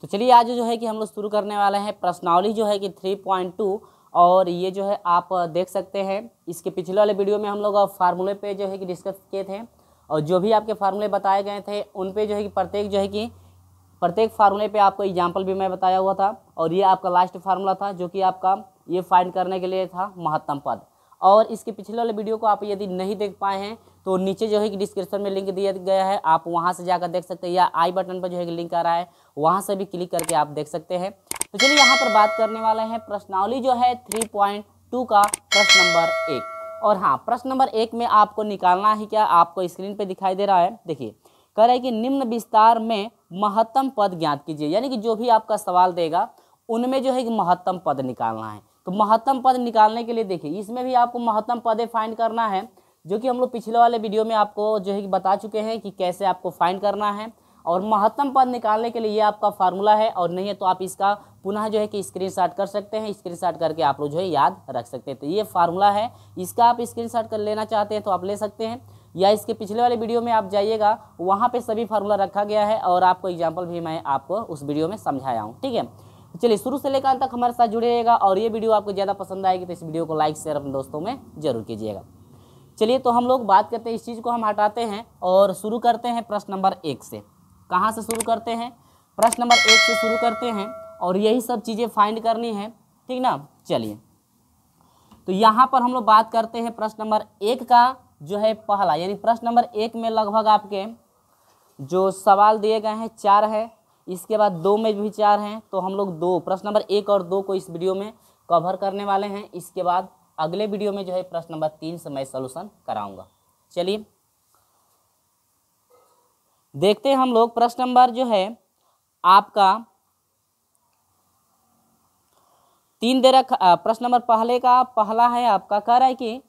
तो चलिए आज जो है कि हम लोग शुरू करने वाले हैं प्रश्नावली जो है कि थ्री पॉइंट टू और ये जो है आप देख सकते हैं इसके पिछले वाले वीडियो में हम लोग फार्मूले पे जो है कि डिस्कस किए थे और जो भी आपके फार्मूले बताए गए थे उन पर जो है कि प्रत्येक जो है कि प्रत्येक फार्मूले पर आपको एग्जाम्पल भी मैं बताया हुआ था और ये आपका लास्ट फार्मूला था जो कि आपका ये फाइंड करने के लिए था महत्तम पद और इसके पिछले वाले वीडियो को आप यदि नहीं देख पाए हैं तो नीचे जो है कि डिस्क्रिप्शन में लिंक दिया गया है आप वहाँ से जाकर देख सकते हैं या आई बटन पर जो है लिंक आ रहा है वहाँ से भी क्लिक करके आप देख सकते हैं तो चलिए यहाँ पर बात करने वाले हैं प्रश्नावली जो है थ्री पॉइंट टू का प्रश्न नंबर एक और हाँ प्रश्न नंबर एक में आपको निकालना है क्या आपको स्क्रीन पर दिखाई दे रहा है देखिए कह रहे कि निम्न विस्तार में महत्तम पद ज्ञात कीजिए यानी कि जो भी आपका सवाल देगा उनमें जो है कि महत्तम पद निकालना है तो महत्तम पद निकालने के लिए देखिए इसमें भी आपको महत्तम पदे फाइंड करना है जो कि हम लोग पिछले वाले वीडियो में आपको जो है कि बता चुके हैं कि कैसे आपको फाइंड करना है और महत्तम पद निकालने के लिए ये आपका फार्मूला है और नहीं है तो आप इसका पुनः जो है कि स्क्रीनशॉट कर सकते हैं स्क्रीनशॉट करके आप लोग जो है याद रख सकते हैं तो ये फार्मूला है इसका आप स्क्रीनशॉट कर लेना चाहते हैं तो आप ले सकते हैं या इसके पिछले वाले वीडियो में आप जाइएगा वहाँ पर सभी फार्मूला रखा गया है और आपको एग्जाम्पल भी मैं आपको उस वीडियो में समझाया हूँ ठीक है तो चलिए शुरू से लेकर अंत तक हमारे साथ जुड़े रहेगा और ये वीडियो आपको ज़्यादा पसंद आएगी तो इस वीडियो को लाइक शेयर अपने दोस्तों में जरूर कीजिएगा चलिए तो हम लोग बात करते हैं इस चीज़ को हम हटाते हैं और शुरू करते हैं प्रश्न नंबर एक से कहाँ से शुरू करते हैं प्रश्न नंबर एक से शुरू करते हैं और यही सब चीज़ें फाइंड करनी है ठीक ना चलिए तो यहाँ पर हम लोग बात करते हैं प्रश्न नंबर एक का जो है पहला यानी प्रश्न नंबर एक में लगभग आपके जो सवाल दिए गए हैं चार है इसके बाद दो में भी चार हैं तो हम लोग दो प्रश्न नंबर एक और दो को इस वीडियो में कवर करने वाले हैं इसके बाद अगले वीडियो में जो है प्रश्न नंबर तीन से मैं सोल्यूशन कराऊंगा चलिए देखते हैं हम लोग प्रश्न नंबर जो है आपका तीन दे रखा प्रश्न नंबर पहले का पहला है आपका कह रहा है कि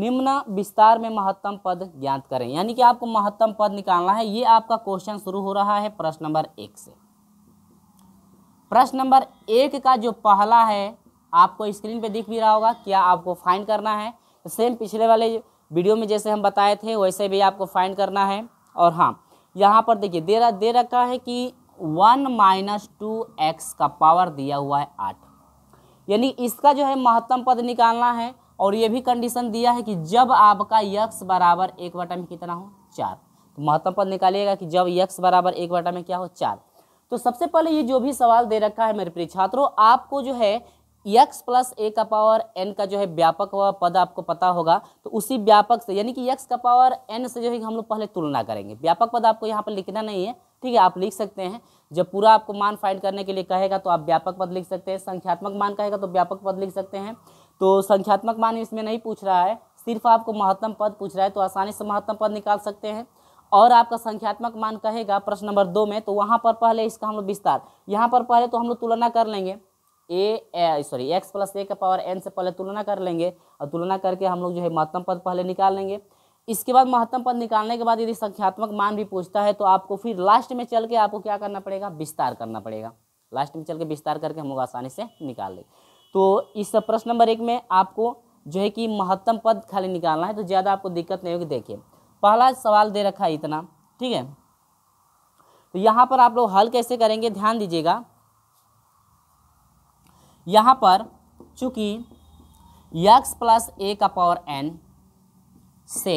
निम्न विस्तार में महत्तम पद ज्ञात करें यानी कि आपको महत्तम पद निकालना है ये आपका क्वेश्चन शुरू हो रहा है प्रश्न नंबर एक से प्रश्न नंबर एक का जो पहला है आपको स्क्रीन पे दिख भी रहा होगा क्या आपको फाइंड करना है सेम तो पिछले वाले वीडियो में जैसे हम बताए थे वैसे भी आपको फाइंड करना है और हाँ यहाँ पर देखिए दे दे रखा है कि वन माइनस टू एक्स का पावर दिया हुआ है आठ यानी इसका जो है महत्तम पद निकालना है और ये भी कंडीशन दिया है कि जब आपका यक्स बराबर एक बटा में कितना हो चार तो महत्तम पद निकालिएगा कि जब यक्स बराबर एक बटा में क्या हो चार तो सबसे पहले ये जो भी सवाल दे रखा है मेरे प्रिय छात्रों आपको जो है यक्स प्लस ए का पावर एन का जो है व्यापक हुआ पद आपको पता होगा तो उसी व्यापक से यानी कि यक्स का पावर एन से जो है हम लोग पहले तुलना करेंगे व्यापक पद आपको यहाँ पर लिखना नहीं है ठीक है आप लिख सकते हैं जब पूरा आपको मान फाइंड करने के लिए कहेगा तो आप व्यापक पद लिख सकते हैं संख्यात्मक मान कहेगा तो व्यापक पद लिख सकते हैं तो संख्यात्मक मान इसमें नहीं पूछ रहा है सिर्फ आपको महत्तम पद पूछ रहा है तो आसानी से महत्तम पद निकाल सकते हैं और आपका संख्यात्मक मान कहेगा प्रश्न नंबर दो में तो वहाँ पर पहले इसका हम लोग विस्तार यहाँ पर पहले तो हम लोग तुलना कर लेंगे a sorry x plus a का पावर एन से पहले तुलना कर लेंगे और तुलना करके हम लोग जो है महत्तम पद पहले निकाल लेंगे इसके बाद महत्तम पद निकालने के बाद यदि संख्यात्मक मान भी पूछता है तो आपको फिर लास्ट में चल के आपको क्या करना पड़ेगा विस्तार करना पड़ेगा लास्ट में चल के विस्तार करके हम लोग आसानी से निकाल लें तो इस प्रश्न नंबर एक में आपको जो है कि महत्तम पद खाली निकालना है तो ज़्यादा आपको दिक्कत नहीं होगी देखिए पहला सवाल दे रखा है इतना ठीक है तो यहाँ पर आप लोग हल कैसे करेंगे ध्यान दीजिएगा यहाँ पर चूँकि यक्स प्लस ए का पावर एन से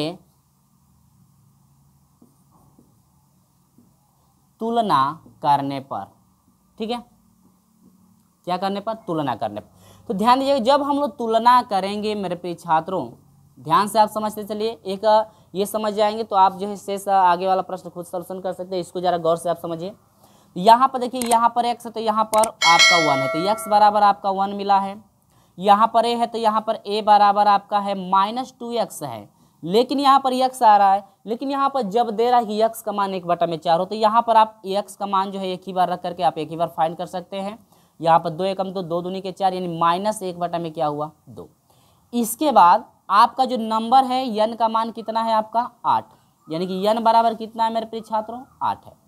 तुलना करने पर ठीक है क्या करने पर तुलना करने पर तो ध्यान दीजिएगा जब हम लोग तुलना करेंगे मेरे प्रिय छात्रों ध्यान से आप समझते चलिए एक ये समझ जाएंगे तो आप जो है शेष आगे वाला प्रश्न खुद सलूशन कर सकते हैं इसको ज़रा गौर से आप समझिए यहाँ पर देखिए यहाँ पर एक्स है तो यहाँ पर आपका वन है तो एक्स बराबर आपका वन मिला है यहाँ पर ए है तो यहाँ पर ए बराबर आपका है माइनस टू एक्स है लेकिन यहाँ पर यक्स आ रहा है लेकिन यहाँ पर जब दे रहा है कि यक्स का मान एक बटा में चार हो तो यहाँ पर आप यक्स का मान जो है एक ही बार रख करके आप एक ही बार फाइंड कर सकते हैं यहाँ पर दो एकम तो दो दूनी के चार यानी माइनस एक बटा में क्या हुआ दो इसके बाद आपका जो नंबर है यन का मान कितना है आपका आठ यानी कि यन बराबर कितना है मेरे प्रिय छात्रों आठ है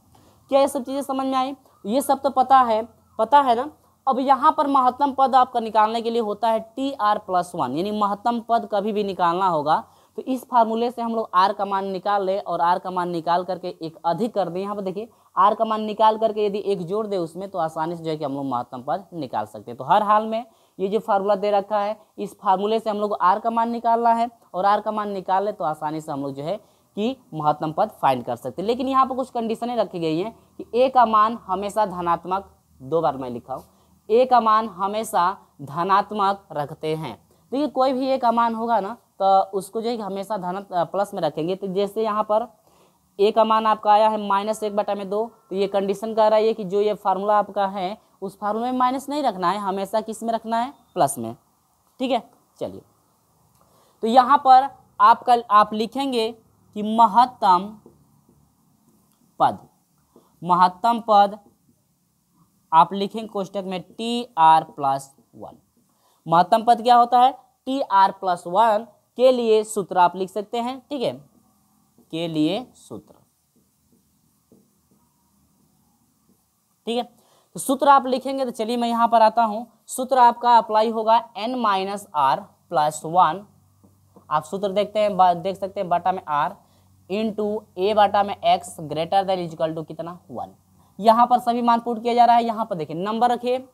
क्या ये सब चीज़ें समझ में आई ये सब तो पता है पता है ना अब यहाँ पर महत्तम पद आपका निकालने के लिए होता है टी आर प्लस वन यानी महत्तम पद कभी भी निकालना होगा तो इस फार्मूले से हम लोग आर का मान निकाल ले और आर का मान निकाल करके एक अधिक कर दें यहाँ पर देखिए आर का मान निकाल करके यदि एक जोड़ दे उसमें तो आसानी से जो है कि हम लोग महत्तम पद निकाल सकते हैं तो हर हाल में ये जो फार्मूला दे रखा है इस फार्मूले से हम लोग आर का मान निकालना है और आर का मान निकाल ले तो आसानी से हम लोग जो है कि महत्तम पद फाइंड कर सकते हैं लेकिन यहाँ पर कुछ कंडीशनें रखी गई हैं कि ए का मान हमेशा धनात्मक दो बार मैं लिखा हूँ ए का मान हमेशा धनात्मक रखते हैं देखिए कोई भी एक अमान होगा ना तो उसको जो है हमेशा धन प्लस में रखेंगे तो जैसे यहाँ पर एक अमान आपका आया है माइनस एक बटा में दो तो ये कंडीशन कह रहा है कि जो ये फार्मूला आपका है उस फार्मूला में माइनस नहीं रखना है हमेशा किस में रखना है प्लस में ठीक है चलिए तो यहाँ पर आपका आप लिखेंगे कि महत्तम पद महत्तम पद आप लिखेंगे कोष्टक में टी आर प्लस वन महत्तम पद क्या होता है टी आर प्लस वन के लिए सूत्र आप लिख सकते हैं ठीक है के लिए सूत्र ठीक है तो सूत्र आप लिखेंगे तो चलिए मैं यहां पर आता हूं सूत्र आपका अप्लाई होगा n minus r plus one आप सूत्र देखते हैं देख सकते हैं बटा में आर इन टू ए बाटा में x greater than equal to कितना वन यहाँ पर सभी मान पुट किया जा रहा है यहाँ पर देखिए नंबर रखिए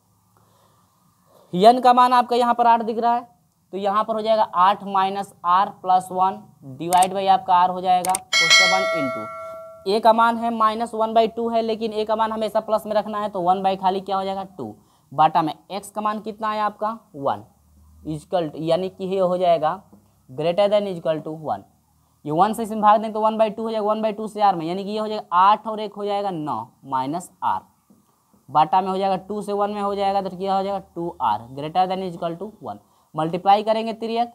यन का मान आपका यहाँ पर आठ दिख रहा है तो यहाँ पर हो जाएगा आठ minus r plus one divide by आपका आर हो जाएगा क्वेश्चन वन इंटू ए का मान है माइनस वन बाई टू है लेकिन ए का मान हमेशा प्लस में रखना है तो वन बाई खाली क्या हो जाएगा टू बाटा में एक्स का मान कितना है आपका वन इजकल यानी कि ये हो जाएगा greater than equal to one ये वन से इसमें भाग दें तो वन बाई टू हो जाएगा वन बाई टू से आर में यानी कि ये हो जाएगा आठ और एक हो जाएगा नौ माइनस आर बाटा में हो जाएगा टू से वन में हो जाएगा तो क्या हो जाएगा two r greater than is equal to one multiply करेंगे त्रियक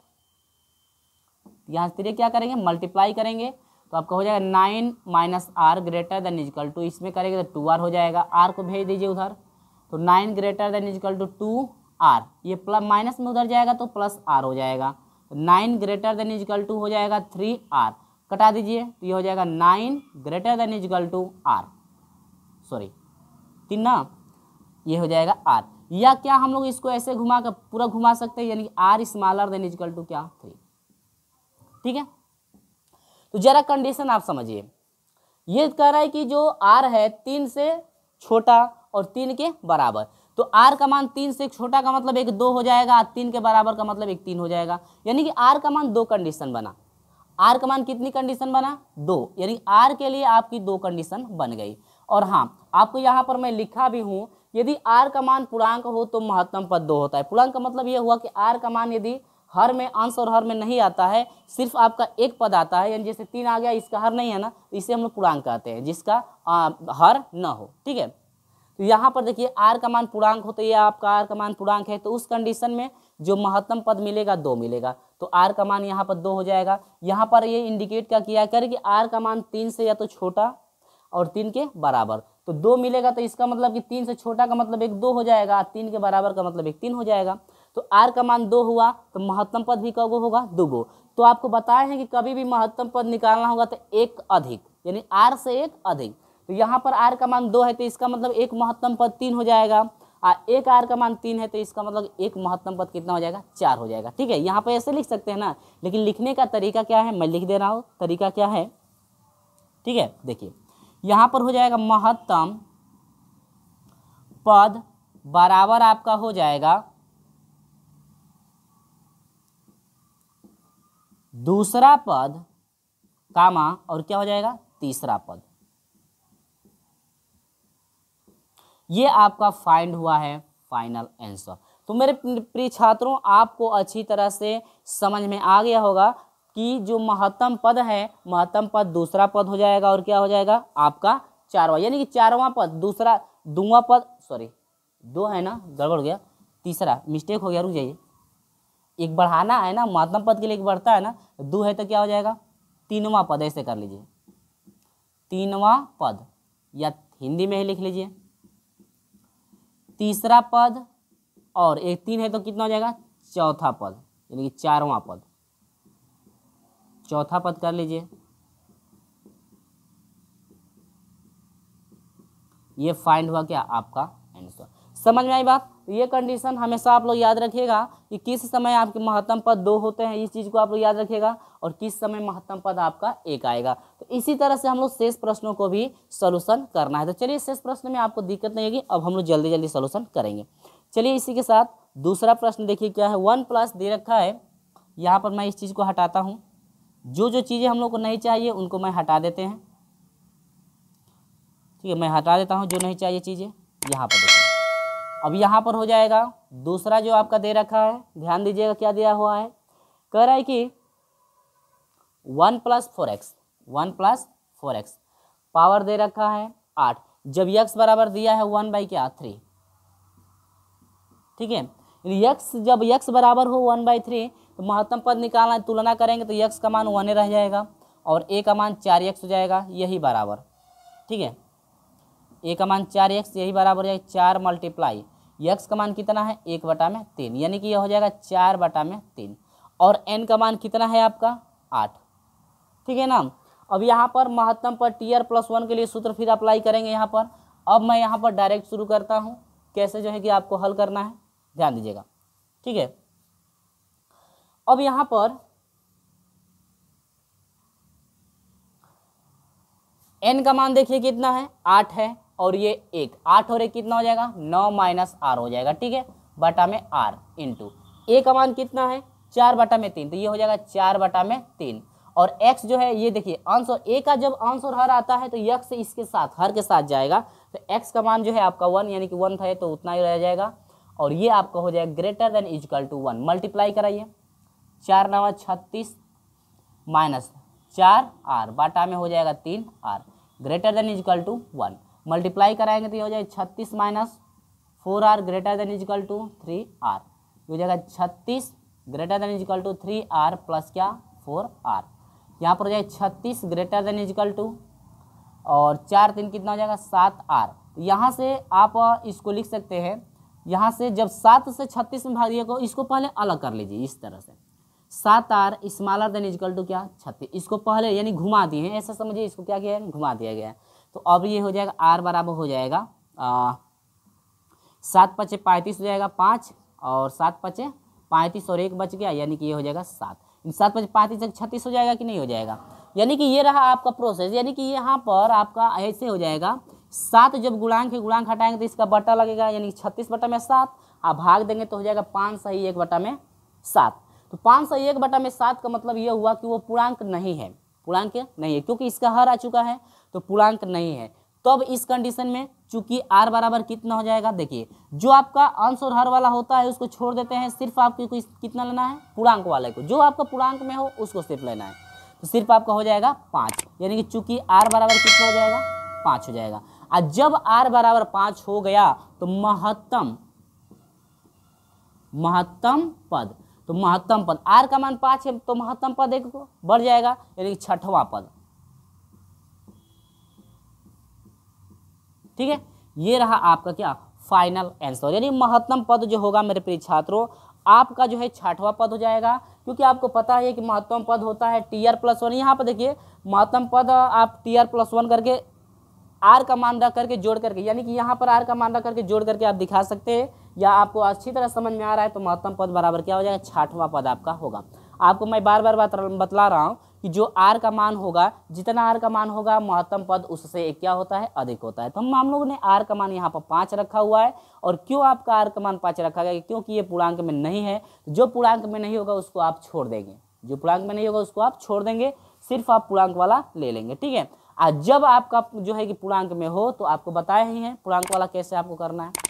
यहाँ से क्या करेंगे मल्टीप्लाई करेंगे तो आपका हो जाएगा nine minus r greater than equal to इसमें करेंगे तो टू आर हो जाएगा आर को भेज दीजिए उधर तो nine greater than equal to two r ये प्लस माइनस में उधर जाएगा तो प्लस आर हो जाएगा nine greater than equal to हो जाएगा थ्री आर कटा दीजिए तो ये हो जाएगा nine greater than equal to r sorry तीन ना ये हो जाएगा आर या क्या हम लोग इसको ऐसे घुमा कर पूरा घुमा सकते हैं यानी कि r smaller than equal to क्या थ्री ठीक है तो जरा कंडीशन आप समझिए ये कह रहा है कि जो आर है तीन से छोटा और तीन के बराबर तो आर का मान तीन से छोटा का मतलब एक दो हो जाएगा तीन के बराबर का मतलब एक तीन हो जाएगा यानी कि आर का मान दो कंडीशन बना आर का मान कितनी कंडीशन बना दो यानी आर के लिए आपकी दो कंडीशन बन गई और हाँ आपको यहाँ पर मैं लिखा भी हूँ यदि आर का मान पूर्णांक हो तो महत्तम पद दो होता है पूर्णांक का मतलब यह हुआ कि आर का मान यदि हर में अंश और हर में नहीं आता है सिर्फ आपका एक पद आता है यानी जैसे तीन आ गया इसका हर नहीं है ना तो इसे हम लोग पूर्णांक कहते हैं जिसका आ, हर न हो ठीक है तो यहाँ पर देखिए आर का मान पूर्णांक हो तो ये आपका आर का मान पूर्णांक है तो उस कंडीशन में जो महत्तम पद मिलेगा दो मिलेगा तो आर का मान यहाँ पर दो हो जाएगा यहाँ पर ये इंडिकेट क्या किया करें कि आर का मान तीन से या तो छोटा और तीन के बराबर तो दो मिलेगा तो इसका मतलब कि तीन से छोटा का मतलब एक दो हो जाएगा तीन के बराबर का मतलब एक तीन हो जाएगा तो आर का मान दो हुआ तो महत्तम पद भी कब होगा दो गो तो आपको बताए हैं कि कभी भी महत्तम पद निकालना होगा तो एक अधिक यानी आर से एक अधिक तो यहाँ पर आर का मान दो है तो इसका मतलब एक महत्तम पद तीन हो जाएगा आ एक आर का मान तीन है तो इसका मतलब एक महत्तम पद कितना हो जाएगा चार हो जाएगा ठीक है यहाँ पर ऐसे लिख सकते हैं ना लेकिन लिखने का तरीका क्या है मैं लिख दे रहा हूँ तरीका क्या है ठीक है देखिए यहाँ पर हो जाएगा महत्तम पद बराबर आपका हो जाएगा दूसरा पद कामा और क्या हो जाएगा तीसरा पद ये आपका फाइंड हुआ है फाइनल आंसर तो मेरे प्रिय छात्रों आपको अच्छी तरह से समझ में आ गया होगा कि जो महत्तम पद है महत्तम पद दूसरा पद हो जाएगा और क्या हो जाएगा आपका चारवा यानी कि चारवा पद दूसरा दूवा पद सॉरी दो है ना गड़बड़ गया तीसरा मिस्टेक हो गया रुक जाइए एक बढ़ाना है ना महत्तम पद के लिए एक बढ़ता है ना दो है तो क्या हो जाएगा तीनवा पद ऐसे कर लीजिए तीनवा पद या हिंदी में ही लिख लीजिए तीसरा पद और एक तीन है तो कितना हो जाएगा चौथा पद यानी कि चारवां पद चौथा पद कर लीजिए ये फाइंड हुआ क्या आपका आंसर समझ में आई बात तो ये कंडीशन हमेशा आप लोग याद रखिएगा कि किस समय आपके महत्तम पद दो होते हैं इस चीज़ को आप लोग याद रखिएगा और किस समय महत्तम पद आपका एक आएगा तो इसी तरह से हम लोग शेष प्रश्नों को भी सोल्यूशन करना है तो चलिए शेष प्रश्न में आपको दिक्कत नहीं होगी अब हम लोग जल्दी जल्दी सोल्यूशन करेंगे चलिए इसी के साथ दूसरा प्रश्न देखिए क्या है वन प्लस दे रखा है यहाँ पर मैं इस चीज़ को हटाता हूँ जो जो चीज़ें हम लोग को नहीं चाहिए उनको मैं हटा देते हैं ठीक है मैं हटा देता हूँ जो नहीं चाहिए चीज़ें यहाँ पर देखें अब यहाँ पर हो जाएगा दूसरा जो आपका दे रखा है ध्यान दीजिएगा क्या दिया हुआ है कह रहा है कि one plus four x one plus four x power दे रखा है आठ जब यक्स बराबर दिया है वन बाई क्या थ्री ठीक है यक्स जब यक्स बराबर हो वन बाई थ्री तो महत्तम पद निकालना तुलना करेंगे तो यक्स का मान वन रह जाएगा और ए का मान चार यक्स हो जाएगा यही बराबर ठीक है ए का मान चार एक्स यही बराबर हो जाएगा चार मल्टीप्लाई एक्स का मान कितना है एक बटा में तीन यानी कि यह हो जाएगा चार बटा में तीन और एन का मान कितना है आपका आठ ठीक है ना अब यहाँ पर महत्तम पर टी आर प्लस वन के लिए सूत्र फिर अप्लाई करेंगे यहाँ पर अब मैं यहाँ पर डायरेक्ट शुरू करता हूँ कैसे जो है कि आपको हल करना है ध्यान दीजिएगा ठीक है अब यहाँ पर एन का मान देखिए कितना है आठ है और ये एक आठ और एक कितना हो जाएगा नौ माइनस आर हो जाएगा ठीक है बटा में आर इंटू ए का मान कितना है चार बटा में तीन तो ये हो जाएगा चार बटा में तीन और एक्स जो है ये देखिए आंसर ए का जब आंसर हर आता है तो यक्स इसके साथ हर के साथ जाएगा तो एक्स का मान जो है आपका वन यानी कि वन था तो उतना ही रह जाएगा और ये आपका हो जाएगा greater than equal to one multiply कराइए चार नवा छत्तीस माइनस चार आर बाटा में हो जाएगा तीन r greater than equal to one multiply कराएंगे तो ये हो जाएगा छत्तीस minus four r greater than equal to three r ये हो जाएगा छत्तीस greater than equal to three r plus क्या फोर आर यहाँ पर हो जाएगा छत्तीस ग्रेटर देन इजिकल टू और चार तीन कितना हो जाएगा सात आर तो यहाँ से आप इसको लिख सकते हैं यहाँ से जब सात से छत्तीस में भाग दिया को इसको पहले अलग कर लीजिए इस तरह से सात r smaller than equal to क्या छत्तीस इसको पहले यानी घुमा दिए हैं ऐसा समझिए इसको क्या किया है घुमा दिया गया है तो अब ये हो जाएगा आर बराबर हो जाएगा सात पचे पैंतीस हो जाएगा पाँच और सात पचे पैंतीस और एक बच गया यानी कि ये हो जाएगा सात सात पचे पैंतीस तक छत्तीस हो जाएगा कि नहीं हो जाएगा यानी कि ये रहा आपका प्रोसेस यानी कि यहाँ पर आपका ऐसे हो जाएगा सात जब गुणांक है गुणांक हटाएंगे तो इसका बटा लगेगा यानी कि छत्तीस बटा में सात आप भाग देंगे तो हो जाएगा पाँच सही एक बटा में सात तो पाँच सही एक बटा में सात का मतलब ये हुआ कि वो पूर्णांक नहीं है पूर्णांक नहीं है क्योंकि इसका हर आ चुका है तो पूर्णांक नहीं है तब तो इस कंडीशन में चूंकि आर बराबर कितना हो जाएगा देखिए जो आपका अंश और हर वाला होता है उसको छोड़ देते हैं सिर्फ आपको कितना लेना है पूर्णांक वाले को जो आपका पूर्णांक में हो उसको सिर्फ लेना है तो सिर्फ आपका हो जाएगा पाँच यानी कि चूंकि आर बराबर कितना हो जाएगा पाँच हो जाएगा और जब आर बराबर पाँच हो गया तो महत्तम महत्तम पद तो महत्तम पद आर का मान पाँच है तो महत्तम पद एक बढ़ जाएगा यानी कि छठवां पद ठीक है ये रहा आपका क्या फाइनल आंसर यानी महत्तम पद जो होगा मेरे प्रिय छात्रों आपका जो है छठवा पद हो जाएगा क्योंकि आपको पता है कि महत्तम पद होता है टी आर प्लस वन यहाँ पर देखिए महत्तम पद आप टी आर प्लस वन करके आर का मान रख करके जोड़ करके यानी कि यहाँ पर आर का मान रख करके जोड़ करके आप दिखा सकते हैं या आपको अच्छी तरह समझ में आ रहा है तो महत्तम पद बराबर क्या हो जाएगा छठवा पद आपका होगा आपको मैं बार बार बात बतला रहा हूँ कि जो आर का मान होगा जितना आर का मान होगा महत्तम पद उससे एक क्या होता है अधिक होता है तो हम लोग ने आर का मान यहाँ पर पाँच रखा हुआ है और क्यों आपका आर का मान पाँच रखा गया क्योंकि ये पूर्णांक में नहीं है जो पूर्णांक में नहीं होगा उसको आप छोड़ देंगे जो पूर्णांक में नहीं होगा उसको आप छोड़ देंगे सिर्फ आप पूर्णांक वाला ले लेंगे ठीक है आज जब आपका जो है कि पूर्णांक में हो तो आपको बताए ही है पूर्णांक वाला कैसे आपको करना है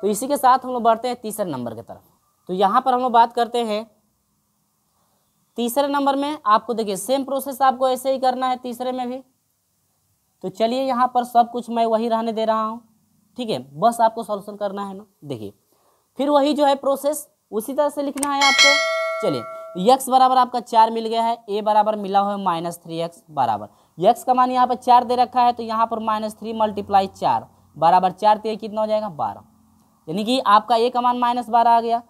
तो इसी के साथ हम लोग बढ़ते हैं तीसरे नंबर की तरफ तो यहाँ पर हम लोग बात करते हैं तीसरे नंबर में आपको देखिए सेम प्रोसेस आपको ऐसे ही करना है तीसरे में भी तो चलिए यहाँ पर सब कुछ मैं वही रहने दे रहा हूँ ठीक है बस आपको सॉल्यूशन करना है ना देखिए फिर वही जो है प्रोसेस उसी तरह से लिखना है आपको चलिए यक्स बराबर आपका चार मिल गया है ए बराबर मिला हुआ है माइनस थ्री एक्स बराबर यक्स का मान यहाँ पर चार दे रखा है तो यहाँ पर माइनस थ्री मल्टीप्लाई चार बराबर चार तेरह तो कितना हो जाएगा बारह यानी कि आपका ए का मान माइनस बारह आ गया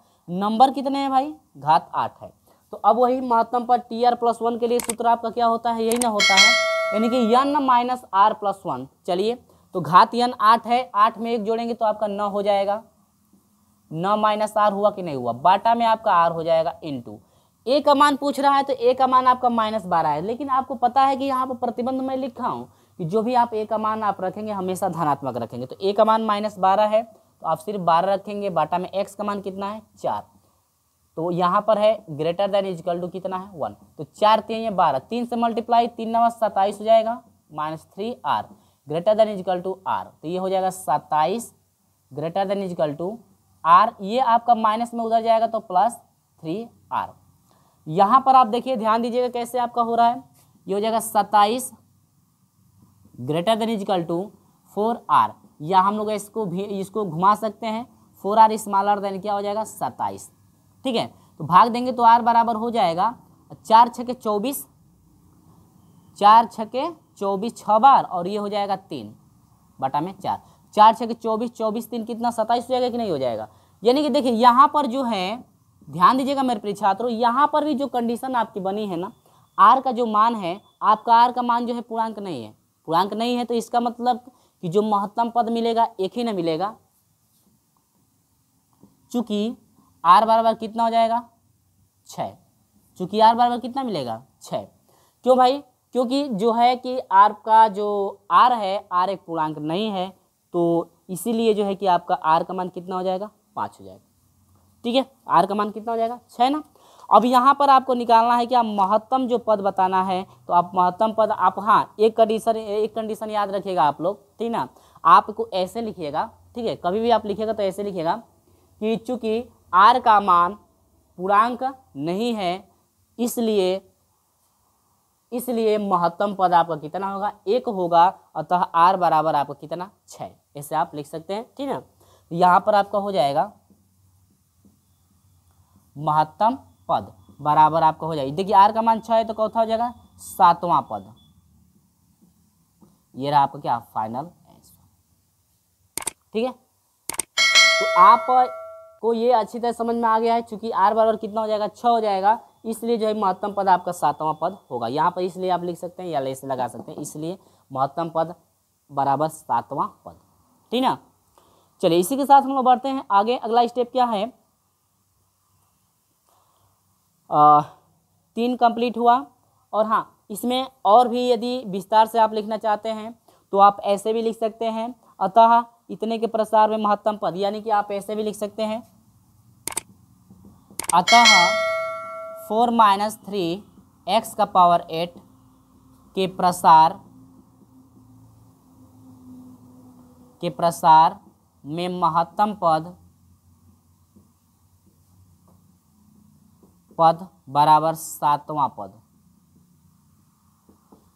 नंबर कितने हैं भाई घात आठ है तो अब वही महत्तम पर टी आर प्लस वन के लिए सूत्र आपका क्या होता है यही ना होता है यानी कि n minus r plus one चलिए तो घात यन आठ है आठ में एक जोड़ेंगे तो आपका न हो जाएगा न माइनस आर हुआ कि नहीं हुआ बाटा में आपका आर हो जाएगा इन टू ए का मान पूछ रहा है तो ए का मान आपका माइनस बारह है लेकिन आपको पता है कि यहाँ पर प्रतिबंध में लिखा हूँ कि जो भी आप ए का मान आप रखेंगे हमेशा धनात्मक रखेंगे तो ए का मान माइनस बारह है तो आप सिर्फ बारह रखेंगे बाटा में एक्स का मान कितना है चार तो यहाँ पर है ग्रेटर देन इजकल टू कितना है वन तो चार तीन या बारह तीन से मल्टीप्लाई तीन नवा सत्ताईस हो जाएगा minus three r greater than equal to r तो ये हो जाएगा सत्ताईस greater than equal to r ये आपका माइनस में उधर जाएगा तो प्लस थ्री आर यहाँ पर आप देखिए ध्यान दीजिएगा कैसे आपका हो रहा है ये हो जाएगा सत्ताईस greater than equal to four r या हम लोग इसको भी इसको घुमा सकते हैं फोर आर स्मॉलर देन क्या हो जाएगा सत्ताईस ठीक है तो भाग देंगे तो आर बराबर हो जाएगा चार छके चौबीस चार छके चौबीस छः बार और ये हो जाएगा तीन बटा में चार चार छके चौबीस चौबीस तीन कितना सत्ताईस हो जाएगा कि नहीं हो जाएगा यानी कि देखिए यहाँ पर जो है ध्यान दीजिएगा मेरे प्रिय छात्रों यहाँ पर भी जो कंडीशन आपकी बनी है ना आर का जो मान है आपका आर का मान जो है पूर्णांक नहीं है पूर्णांक नहीं है तो इसका मतलब कि जो महत्तम पद मिलेगा एक ही ना मिलेगा चूंकि आर बराबर कितना हो जाएगा छः चूँकि आर बराबर कितना मिलेगा छः क्यों भाई क्योंकि जो है कि आर का जो आर है आर एक पूर्णांक नहीं है तो इसीलिए जो है कि आपका आर का मान कितना हो जाएगा पाँच हो जाएगा ठीक है आर का मान कितना हो जाएगा छः ना अब यहाँ पर आपको निकालना है कि आप महत्तम जो पद बताना है तो आप महत्तम पद आप हाँ एक कंडीशन एक कंडीशन याद रखिएगा आप लोग ठीक ना आपको ऐसे लिखिएगा ठीक है कभी भी आप लिखिएगा तो ऐसे लिखिएगा कि चूँकि आर का मान पूर्णांक नहीं है इसलिए इसलिए महत्तम पद आपका कितना होगा एक होगा अतः आर बराबर आपका कितना छः ऐसे आप लिख सकते हैं ठीक है यहाँ पर आपका हो जाएगा महत्तम पद बराबर आपका हो जाएगा देखिए आर का मान छः है तो चौथा हो जाएगा सातवां पद ये रहा आपका क्या फाइनल आंसर ठीक है तो आप को ये अच्छी तरह समझ में आ गया है चूँकि आर बराबर कितना हो जाएगा छः हो जाएगा इसलिए जो है महत्तम पद आपका सातवां पद होगा यहाँ पर इसलिए आप लिख सकते हैं या लेस लगा सकते हैं इसलिए महत्तम पद बराबर सातवां पद ठीक ना चलिए इसी के साथ हम लोग बढ़ते हैं आगे अगला स्टेप क्या है आ, तीन कंप्लीट हुआ और हाँ इसमें और भी यदि विस्तार से आप लिखना चाहते हैं तो आप ऐसे भी लिख सकते हैं अतः इतने के प्रसार में महत्तम पद यानी कि आप ऐसे भी लिख सकते हैं अतः फोर माइनस थ्री एक्स का पावर एट के प्रसार के प्रसार में महत्तम पद पद बराबर सातवां पद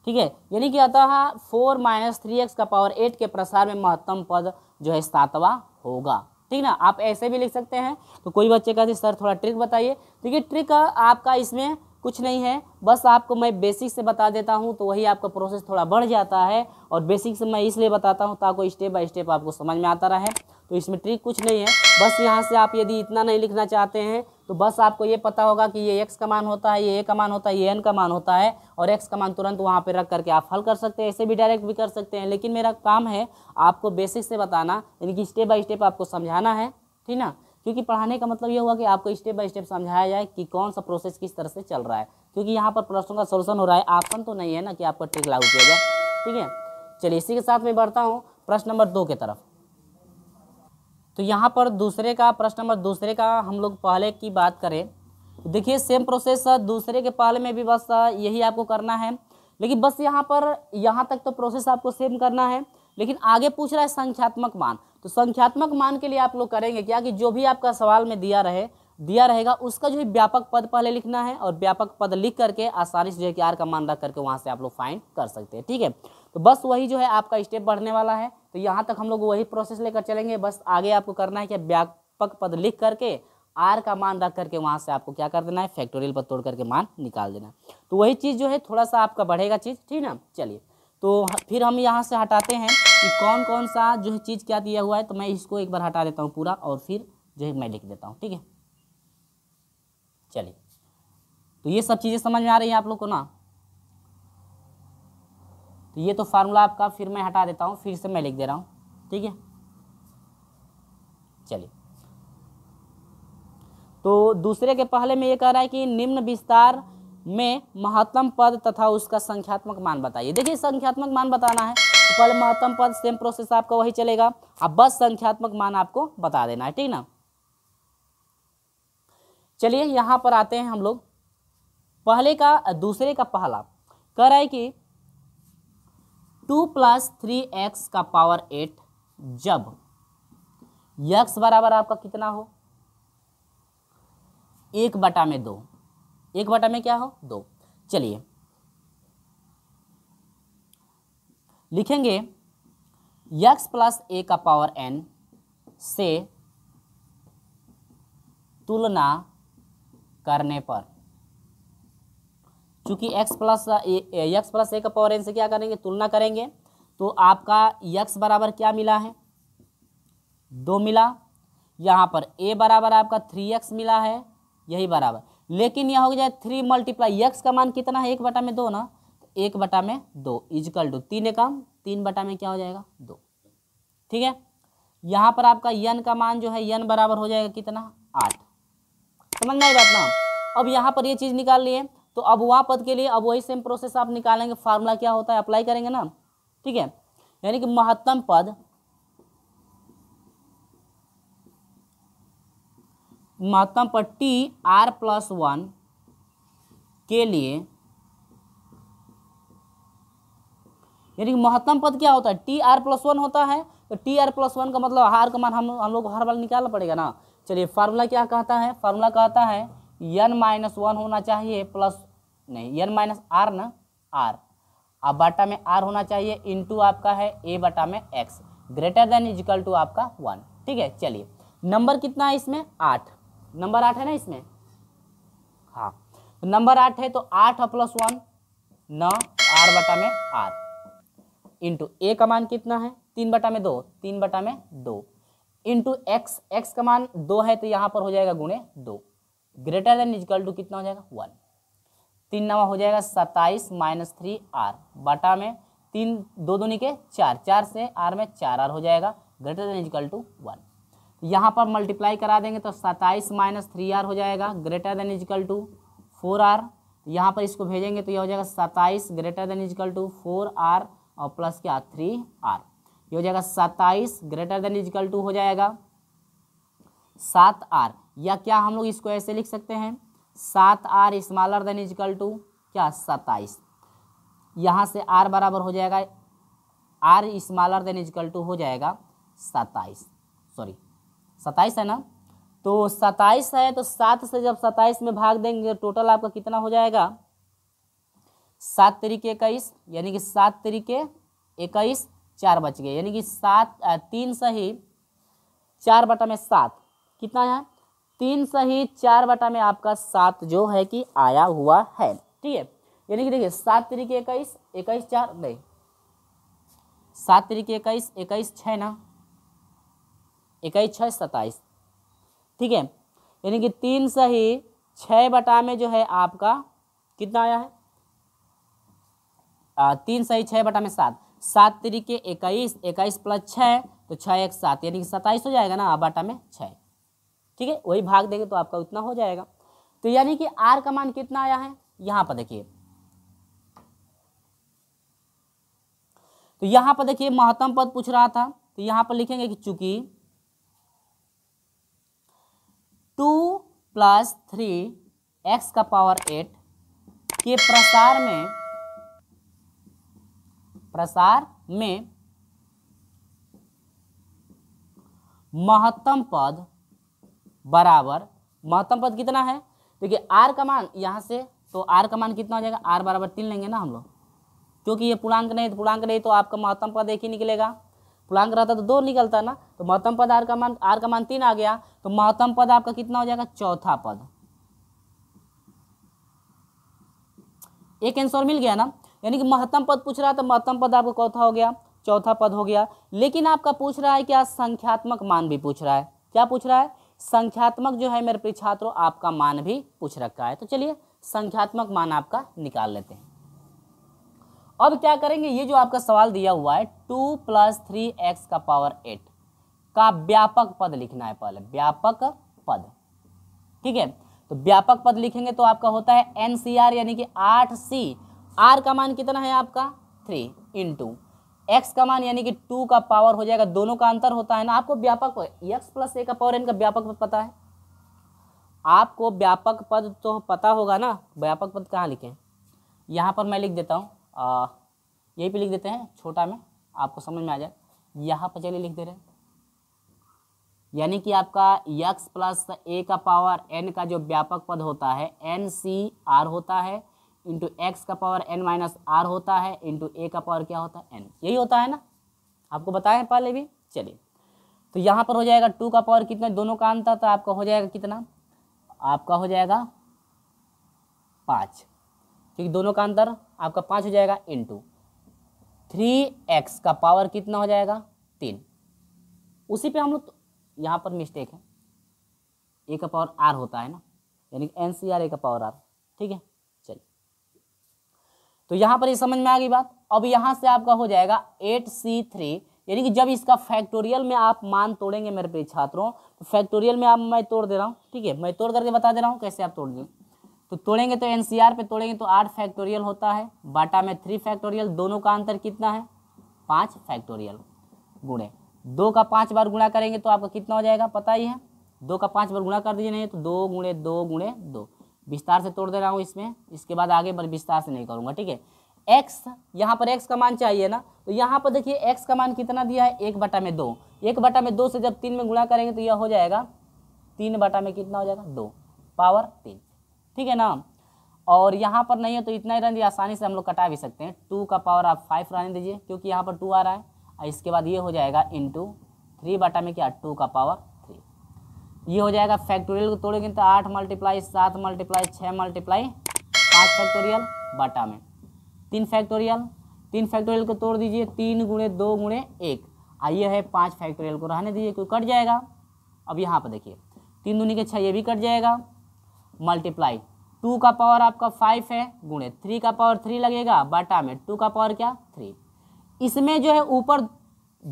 ठीक है यानी कि अतः फोर माइनस थ्री एक्स का पावर एट के प्रसार में महत्तम पद जो है सातवां होगा ठीक ना आप ऐसे भी लिख सकते हैं तो कोई बच्चे कहते सर थोड़ा ट्रिक बताइए देखिए ट्रिक आपका इसमें कुछ नहीं है बस आपको मैं बेसिक से बता देता हूँ तो वही आपका प्रोसेस थोड़ा बढ़ जाता है और बेसिक से मैं इसलिए बताता हूँ ताकि स्टेप बाय स्टेप आपको समझ में आता रहे तो इसमें ट्रिक कुछ नहीं है बस यहाँ से आप यदि इतना नहीं लिखना चाहते हैं तो बस आपको ये पता होगा कि ये एक्स का मान होता है ये ए का मान होता है ये एन का मान होता है और एक्स का मान तुरंत वहाँ पे रख करके आप हल कर सकते हैं ऐसे भी डायरेक्ट भी कर सकते हैं लेकिन मेरा काम है आपको बेसिक से बताना यानी कि स्टेप बाय स्टेप आपको समझाना है ठीक ना क्योंकि पढ़ाने का मतलब ये हुआ कि आपको स्टेप बाय स्टेप समझाया जाए कि कौन सा प्रोसेस किस तरह से चल रहा है क्योंकि यहाँ पर प्रश्नों का सोल्यूशन हो रहा है आसन तो नहीं है ना कि आपका ट्रिक लागू किया जाए ठीक है चलिए इसी के साथ मैं बढ़ता हूँ प्रश्न नंबर दो के तरफ तो यहाँ पर दूसरे का प्रश्न नंबर दूसरे का हम लोग पहले की बात करें देखिए सेम प्रोसेस दूसरे के पहले में भी बस यही आपको करना है लेकिन बस यहाँ पर यहाँ तक तो प्रोसेस आपको सेम करना है लेकिन आगे पूछ रहा है संख्यात्मक मान तो संख्यात्मक मान के लिए आप लोग करेंगे क्या कि जो भी आपका सवाल में दिया रहे दिया रहेगा उसका जो है व्यापक पद पहले लिखना है और व्यापक पद लिख करके आसानी से जो है कि आर का मान रख करके वहाँ से आप लोग फाइंड कर सकते हैं ठीक है तो बस वही जो है आपका स्टेप बढ़ने वाला है तो यहाँ तक हम लोग वही प्रोसेस लेकर चलेंगे बस आगे आपको करना है कि व्यापक पद लिख करके आर का मान रख करके वहाँ से आपको क्या कर देना है फैक्टोरियल पर तोड़ करके मान निकाल देना तो वही चीज़ जो है थोड़ा सा आपका बढ़ेगा चीज़ ठीक ना चलिए तो फिर हम यहाँ से हटाते हैं कि कौन कौन सा जो है चीज़ क्या दिया हुआ है तो मैं इसको एक बार हटा देता हूँ पूरा और फिर जो है मैं लिख देता हूँ ठीक है चलिए तो ये सब चीज़ें समझ में आ रही हैं आप लोग को ना तो ये तो फार्मूला आपका फिर मैं हटा देता हूँ फिर से मैं लिख दे रहा हूँ ठीक है चलिए तो दूसरे के पहले में ये कह रहा है कि निम्न विस्तार में महत्तम पद तथा उसका संख्यात्मक मान बताइए देखिए संख्यात्मक मान बताना है तो पहले महत्तम पद सेम प्रोसेस आपका वही चलेगा अब बस संख्यात्मक मान आपको बता देना है ठीक ना चलिए यहां पर आते हैं हम लोग पहले का दूसरे का पहला कह रहा है कि टू प्लस थ्री एक्स का पावर एट जब यक्स बराबर आपका कितना हो एक बटा में दो एक बटा में क्या हो दो चलिए लिखेंगे यक्स प्लस ए का पावर एन से तुलना करने पर चूंकि x plus x plus a का पावर एन से क्या करेंगे तुलना करेंगे तो आपका यक्स बराबर क्या मिला है दो मिला यहाँ पर ए बराबर आपका थ्री एक्स मिला है यही बराबर लेकिन यह हो गया थ्री मल्टीप्लाई एक्स का मान कितना है एक बटा में दो ना तो एक बटा में दो इजकल टू तीन एकम तीन बटा में क्या हो जाएगा दो ठीक है यहाँ पर आपका यन का मान जो है यन बराबर हो जाएगा कितना आठ समझ में बात ना अब यहाँ पर ये यह चीज़ निकाल लिए तो अब वहाँ पद के लिए अब वही सेम प्रोसेस आप निकालेंगे फार्मूला क्या होता है अप्लाई करेंगे ना ठीक है यानी कि महत्तम पद महत्तम पर टी आर प्लस वन के लिए यानी कि महत्तम पद क्या होता है टी आर प्लस वन होता है तो टी आर प्लस वन का मतलब हार का मान हम हम लोग हर बार निकालना पड़ेगा ना चलिए फार्मूला क्या कहता है फार्मूला कहता है यन माइनस वन होना चाहिए प्लस नहीं एन माइनस आर ना आर अब बाटा में आर होना चाहिए टू आपका है ए बटा में x greater than equal to आपका वन ठीक है चलिए नंबर कितना है इसमें आठ नंबर आठ है ना इसमें हाँ तो नंबर आठ है तो आठ प्लस वन न आर बटा में आर इंटू ए का मान कितना है तीन बटा में दो तीन बटा में दो इंटू एक्स एक्स का मान दो है तो यहाँ पर हो जाएगा गुणे दो ग्रेटर देन इजकल टू कितना हो जाएगा वन तीन नवा हो जाएगा सत्ताईस माइनस थ्री आर बटा में तीन दो दूनी के चार चार से आर में चार आर हो जाएगा greater than equal to one यहाँ पर मल्टीप्लाई करा देंगे तो सत्ताईस माइनस थ्री आर हो जाएगा greater than equal to four r यहाँ पर इसको भेजेंगे तो यह हो जाएगा सत्ताईस greater than equal to four r और प्लस क्या थ्री आर ये हो जाएगा सत्ताईस ग्रेटर देन इजिकल टू हो जाएगा सात आर या क्या हम लोग इसको ऐसे लिख सकते हैं सात r smaller than equal to क्या सत्ताईस यहाँ से आर बराबर हो जाएगा r smaller than equal to हो जाएगा सत्ताईस सॉरी सत्ताईस है ना तो सत्ताईस है तो सात से जब सत्ताईस में भाग देंगे तो टोटल आपका कितना हो जाएगा सात तरीके इक्कीस यानी कि सात तरीके इक्कीस चार बच गए यानी कि सात तीन सही चार बटा में सात कितना है तीन सही चार बटा में आपका सात जो है कि आया हुआ है ठीक है यानी कि देखिए सात तरीके इक्कीस इक्कीस चार नहीं सात तरीके इक्कीस इक्कीस छः ना इक्कीस छः सत्ताईस ठीक है यानी कि तीन सही छः बटा में जो है आपका कितना आया है आ, तीन सही छः बटा में सात सात तरीके इक्कीस इक्कीस प्लस छः तो छः एक सात यानी कि सत्ताईस हो जाएगा ना बटा में छः ठीक है वही भाग देंगे तो आपका उतना हो जाएगा तो यानी कि आर का मान कितना आया है यहाँ पर देखिए तो यहाँ पर देखिए महत्तम पद पूछ रहा था तो यहाँ पर लिखेंगे कि चूंकि टू प्लस थ्री एक्स का पावर एट के प्रसार में प्रसार में महत्तम पद बराबर महत्तम पद कितना है देखिए आर का मान यहाँ से तो आर का मान कितना हो जाएगा आर बराबर तीन लेंगे ना हम लोग क्योंकि ये पूर्णांक नहीं तो पूर्णांक नहीं तो आपका महत्तम पद एक ही निकलेगा पूर्णांक रहता तो दो निकलता ना तो महत्तम पद आर का मान आर का मान तीन आ गया तो महत्तम पद आपका कितना हो जाएगा चौथा पद एक आंसर मिल गया ना यानी कि महत्तम पद पूछ रहा था तो महत्तम पद आपका चौथा हो गया चौथा पद हो गया लेकिन आपका पूछ रहा है क्या संख्यात्मक मान भी पूछ रहा है क्या पूछ रहा है संख्यात्मक जो है मेरे प्रिय छात्रों आपका मान भी पूछ रखा है तो चलिए संख्यात्मक मान आपका निकाल लेते हैं अब क्या करेंगे ये जो आपका सवाल दिया हुआ है टू प्लस थ्री एक्स का पावर एट का व्यापक पद लिखना है पहले व्यापक पद ठीक है तो व्यापक पद लिखेंगे तो आपका होता है एन सी आर यानी कि आठ सी आर का मान कितना है आपका थ्री इन टू एक्स का मान यानी कि टू का पावर हो जाएगा दोनों का अंतर होता है ना आपको व्यापक एक्स प्लस ए का पावर एन का व्यापक पद पता है आपको व्यापक पद तो पता होगा ना व्यापक पद कहाँ लिखें यहाँ पर मैं लिख देता हूँ यही पे लिख देते हैं छोटा में आपको समझ में आ जाए यहाँ पर चलिए लिख दे रहे हैं यानी कि आपका यक्स प्लस ए का पावर एन का जो व्यापक पद होता है एन सी आर होता है इंटू एक्स का पावर एन माइनस आर होता है इंटू ए का पावर क्या होता है एन यही होता है ना आपको बताएं पहले भी चलिए तो यहाँ पर हो जाएगा टू का पावर कितना दोनों का अंतर तो आपका हो जाएगा कितना आपका हो जाएगा पाँच क्योंकि दोनों का अंतर आपका पाँच हो जाएगा इन टू थ्री एक्स का पावर कितना हो जाएगा तीन उसी पे हम लोग तो, यहाँ पर मिस्टेक है ए का पावर आर होता है ना यानी एन सी आर ए का पावर आर ठीक है चलिए तो यहाँ पर ये समझ में आ गई बात अब यहाँ से आपका हो जाएगा एट सी थ्री यानी कि जब इसका फैक्टोरियल में आप मान तोड़ेंगे मेरे पे छात्रों तो फैक्टोरियल में आप मैं तोड़ दे रहा हूँ ठीक है मैं तोड़ करके बता दे रहा हूँ कैसे आप तोड़ दें तो तोड़ेंगे तो एन पे तोड़ेंगे तो आठ फैक्टोरियल होता है बाटा में थ्री फैक्टोरियल दोनों का अंतर कितना है पाँच फैक्टोरियल गुणे दो का पाँच बार गुणा करेंगे तो आपका कितना हो जाएगा पता ही है दो का पाँच बार गुणा कर दीजिए नहीं तो दो गुणे दो गुणे दो विस्तार से तोड़ दे रहा हूँ इसमें इसके बाद आगे बार विस्तार से नहीं करूँगा ठीक है एक्स यहाँ पर एक्स का मान चाहिए ना तो यहाँ पर देखिए एक्स का मान कितना दिया है एक बटा में दो एक बटा में दो से जब तीन में गुणा करेंगे तो यह हो जाएगा तीन बटा में कितना हो जाएगा दो पावर तीन ठीक है ना और यहाँ पर नहीं है तो इतना ही रहने आसानी से हम लोग कटा भी सकते हैं टू का पावर आप फाइव रहने दीजिए क्योंकि यहाँ पर टू आ रहा है और इसके बाद ये हो जाएगा इन टू थ्री बाटा में क्या टू का पावर थ्री ये हो जाएगा फैक्टोरियल को तोड़ेंगे तो आठ मल्टीप्लाई सात मल्टीप्लाई छः मल्टीप्लाई पाँच फैक्टोरियल बाटा में तीन फैक्टोरियल तीन फैक्टोरियल को तोड़ दीजिए तीन गुणे दो गुणे एक आइए है पाँच फैक्टोरियल को रहने दीजिए क्योंकि कट जाएगा अब यहाँ पर देखिए तीन दूनी के छः ये भी कट जाएगा मल्टीप्लाई टू का पावर आपका फाइव है गुणे थ्री का पावर थ्री लगेगा बटा में टू का पावर क्या थ्री इसमें जो है ऊपर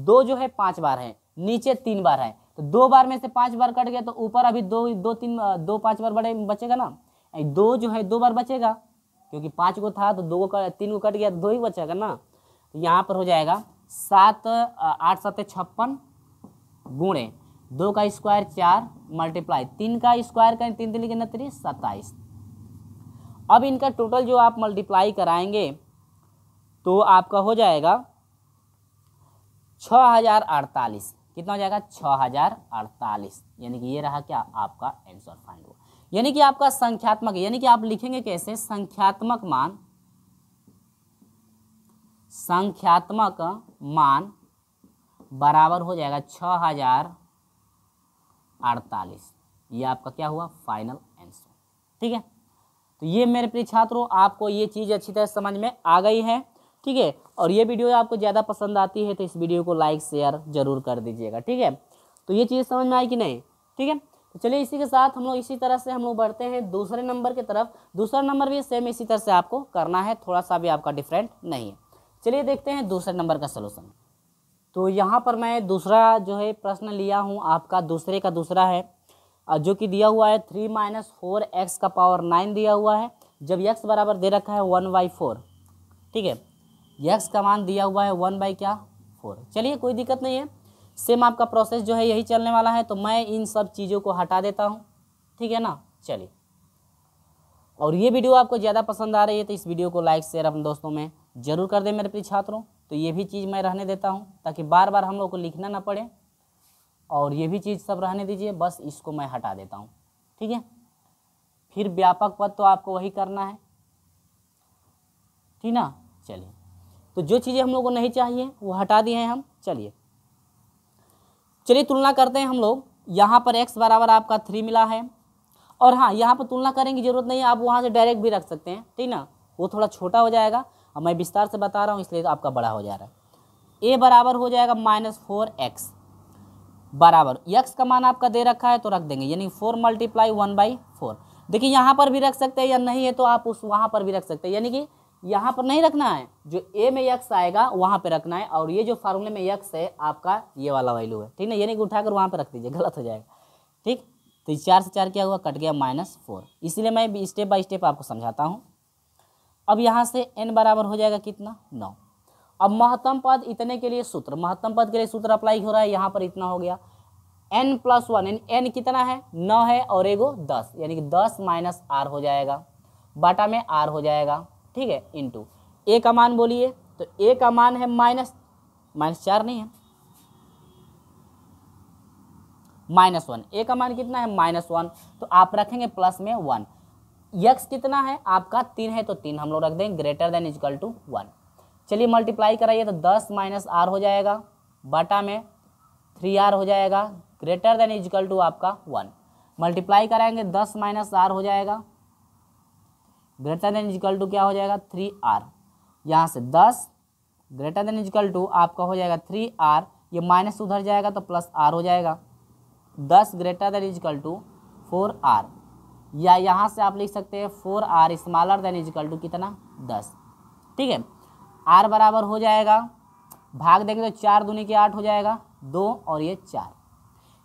दो जो है पाँच बार है नीचे तीन बार है तो दो बार में से पाँच बार कट गया तो ऊपर अभी दो दो तीन दो पाँच बार बड़े बचेगा ना दो जो है दो बार बचेगा क्योंकि पाँच को था तो दो को कर, तीन को कट गया तो दो ही बचेगा ना तो यहाँ पर हो जाएगा सात आठ सात छप्पन गुणे दो का स्क्वायर चार मल्टीप्लाई तीन का स्क्वायर करें तीन तीन लिखे नत्री सत्ताईस अब इनका टोटल जो आप मल्टीप्लाई कराएंगे तो आपका हो जाएगा छः हज़ार अड़तालीस कितना हो जाएगा छः हज़ार अड़तालीस यानी कि ये रहा क्या आपका आंसर फाइंड हुआ यानी कि आपका संख्यात्मक यानी कि आप लिखेंगे कैसे संख्यात्मक मान संख्यात्मक मान बराबर हो जाएगा छः हजार अड़तालीस ये आपका क्या हुआ फाइनल आंसर ठीक है तो ये मेरे प्रिय छात्रों आपको ये चीज़ अच्छी तरह समझ में आ गई है ठीक है और ये वीडियो आपको ज़्यादा पसंद आती है तो इस वीडियो को लाइक शेयर जरूर कर दीजिएगा ठीक है तो ये चीज़ समझ में आई कि नहीं ठीक है तो चलिए इसी के साथ हम लोग इसी तरह से हम लोग बढ़ते हैं दूसरे नंबर की तरफ दूसरा नंबर भी सेम इसी तरह से आपको करना है थोड़ा सा भी आपका डिफरेंट नहीं है चलिए देखते हैं दूसरे नंबर का सलूशन तो यहाँ पर मैं दूसरा जो है प्रश्न लिया हूँ आपका दूसरे का दूसरा है जो कि दिया हुआ है थ्री माइनस फोर एक्स का पावर नाइन दिया हुआ है जब यक्स बराबर दे रखा है वन बाई फोर ठीक है यक्स का मान दिया हुआ है वन बाई क्या फोर चलिए कोई दिक्कत नहीं है सेम आपका प्रोसेस जो है यही चलने वाला है तो मैं इन सब चीज़ों को हटा देता हूँ ठीक है ना चलिए और ये वीडियो आपको ज़्यादा पसंद आ रही है तो इस वीडियो को लाइक शेयर अपने दोस्तों में ज़रूर कर दें मेरे प्रिय छात्रों तो ये भी चीज़ मैं रहने देता हूँ ताकि बार बार हम लोग को लिखना ना पड़े और ये भी चीज़ सब रहने दीजिए बस इसको मैं हटा देता हूँ ठीक है फिर व्यापक पद तो आपको वही करना है ठीक ना चलिए तो जो चीज़ें हम लोग को नहीं चाहिए वो हटा दिए हैं हम चलिए चलिए तुलना करते हैं हम लोग यहाँ पर एक्स बराबर आपका थ्री मिला है और हाँ यहाँ पर तुलना करने की ज़रूरत नहीं है आप वहाँ से डायरेक्ट भी रख सकते हैं ठीक ना वो थोड़ा छोटा हो जाएगा और मैं विस्तार से बता रहा हूँ इसलिए आपका बड़ा हो जा रहा है ए बराबर हो जाएगा माइनस फोर एक्स बराबर यक्स का मान आपका दे रखा है तो रख देंगे यानी four multiply one by four देखिए यहाँ पर भी रख सकते हैं या नहीं है तो आप उस वहाँ पर भी रख सकते हैं यानी कि यहाँ पर नहीं रखना है जो ए में यक्स आएगा वहाँ पर रखना है और ये जो फार्मूले में यक्स है आपका ये वाला वैल्यू है ठीक ना यानी कि उठाकर वहाँ पर रख दीजिए गलत हो जाएगा ठीक तो चार से चार क्या हुआ कट गया माइनस फोर इसलिए मैं स्टेप बाय स्टेप आपको समझाता हूँ अब यहाँ से एन बराबर हो जाएगा कितना नौ अब महत्तम पद इतने के लिए सूत्र महत्तम पद के लिए सूत्र अप्लाई हो रहा है यहाँ पर इतना हो गया एन प्लस वन यानी एन कितना है नौ है और एगो दस यानी कि दस माइनस आर हो जाएगा बाटा में आर हो जाएगा ठीक है इंटू ए का मान बोलिए तो ए का मान है माइनस माइनस चार नहीं है माइनस वन ए का मान कितना है माइनस वन तो आप रखेंगे प्लस में वन यक्स कितना है आपका तीन है तो तीन हम लोग रख देंगे greater than equal to one चलिए मल्टीप्लाई कराइए तो दस माइनस आर हो जाएगा बाटा में थ्री आर हो जाएगा ग्रेटर देन इजिकल टू आपका वन मल्टीप्लाई कराएंगे दस माइनस आर हो जाएगा ग्रेटर देन इजिकल टू क्या हो जाएगा थ्री आर यहाँ से दस ग्रेटर देन इजिकल टू आपका हो जाएगा थ्री आर ये माइनस उधर जाएगा तो प्लस आर हो जाएगा दस greater than equal to four r या यहाँ से आप लिख सकते हैं four r smaller than equal to कितना दस ठीक है आर बराबर हो जाएगा भाग देंगे तो चार दूनी के आठ हो जाएगा दो और ये चार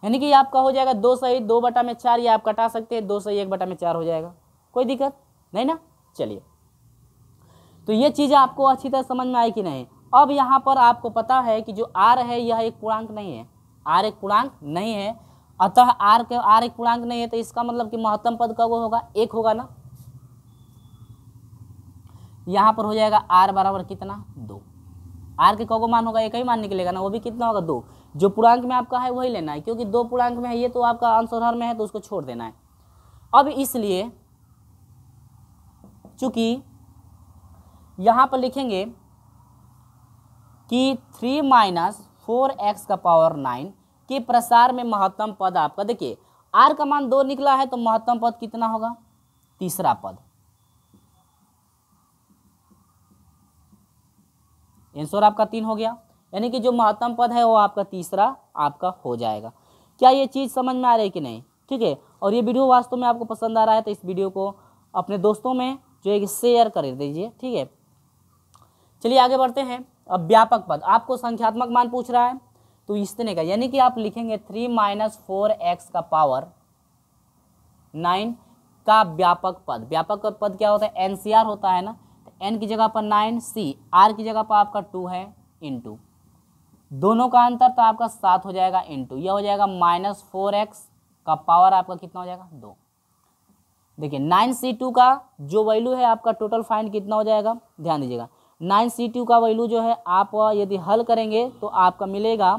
यानी कि आपका हो जाएगा दो सही दो बटा में चार ये आप कटा सकते हैं दो सही एक बटा में चार हो जाएगा कोई दिक्कत नहीं ना चलिए तो ये चीज़ आपको अच्छी तरह समझ में आई कि नहीं अब यहाँ पर आपको पता है कि जो आर है यह एक पूर्णांक नहीं है आर एक पूर्णांक नहीं है अतः आर के आर एक पूर्णांक नहीं है तो इसका मतलब कि महत्तम पद कब होगा एक होगा ना यहाँ पर हो जाएगा आर बराबर कितना दो आर के कौ मान होगा एक ही मान निकलेगा ना वो भी कितना होगा दो जो पूर्णांक में आपका है वही लेना है क्योंकि दो पूर्णांक में है ये तो आपका आंसर हर में है तो उसको छोड़ देना है अब इसलिए चूंकि यहाँ पर लिखेंगे कि थ्री माइनस फोर एक्स का पावर नाइन के प्रसार में महत्तम पद आपका देखिए आर का मान दो निकला है तो महत्तम पद कितना होगा तीसरा पद आंसर आपका तीन हो गया यानी कि जो महत्तम पद है वो आपका तीसरा आपका हो जाएगा क्या ये चीज़ समझ में आ रही है कि नहीं ठीक है और ये वीडियो वास्तव में आपको पसंद आ रहा है तो इस वीडियो को अपने दोस्तों में जो है शेयर कर दीजिए ठीक है चलिए आगे बढ़ते हैं अब व्यापक पद आपको संख्यात्मक मान पूछ रहा है तो इस तरह का यानी कि आप लिखेंगे थ्री माइनस फोर एक्स का पावर नाइन का व्यापक पद व्यापक पद क्या होता है एनसीआर होता है ना एन की जगह पर नाइन सी आर की जगह पर आपका टू है टू दोनों का अंतर तो आपका सात हो जाएगा टू यह हो जाएगा माइनस फोर एक्स का पावर आपका कितना हो जाएगा दो देखिए नाइन सी टू का जो वैल्यू है आपका टोटल फाइन कितना हो जाएगा ध्यान दीजिएगा नाइन सी टू का वैल्यू जो है आप यदि हल करेंगे तो आपका मिलेगा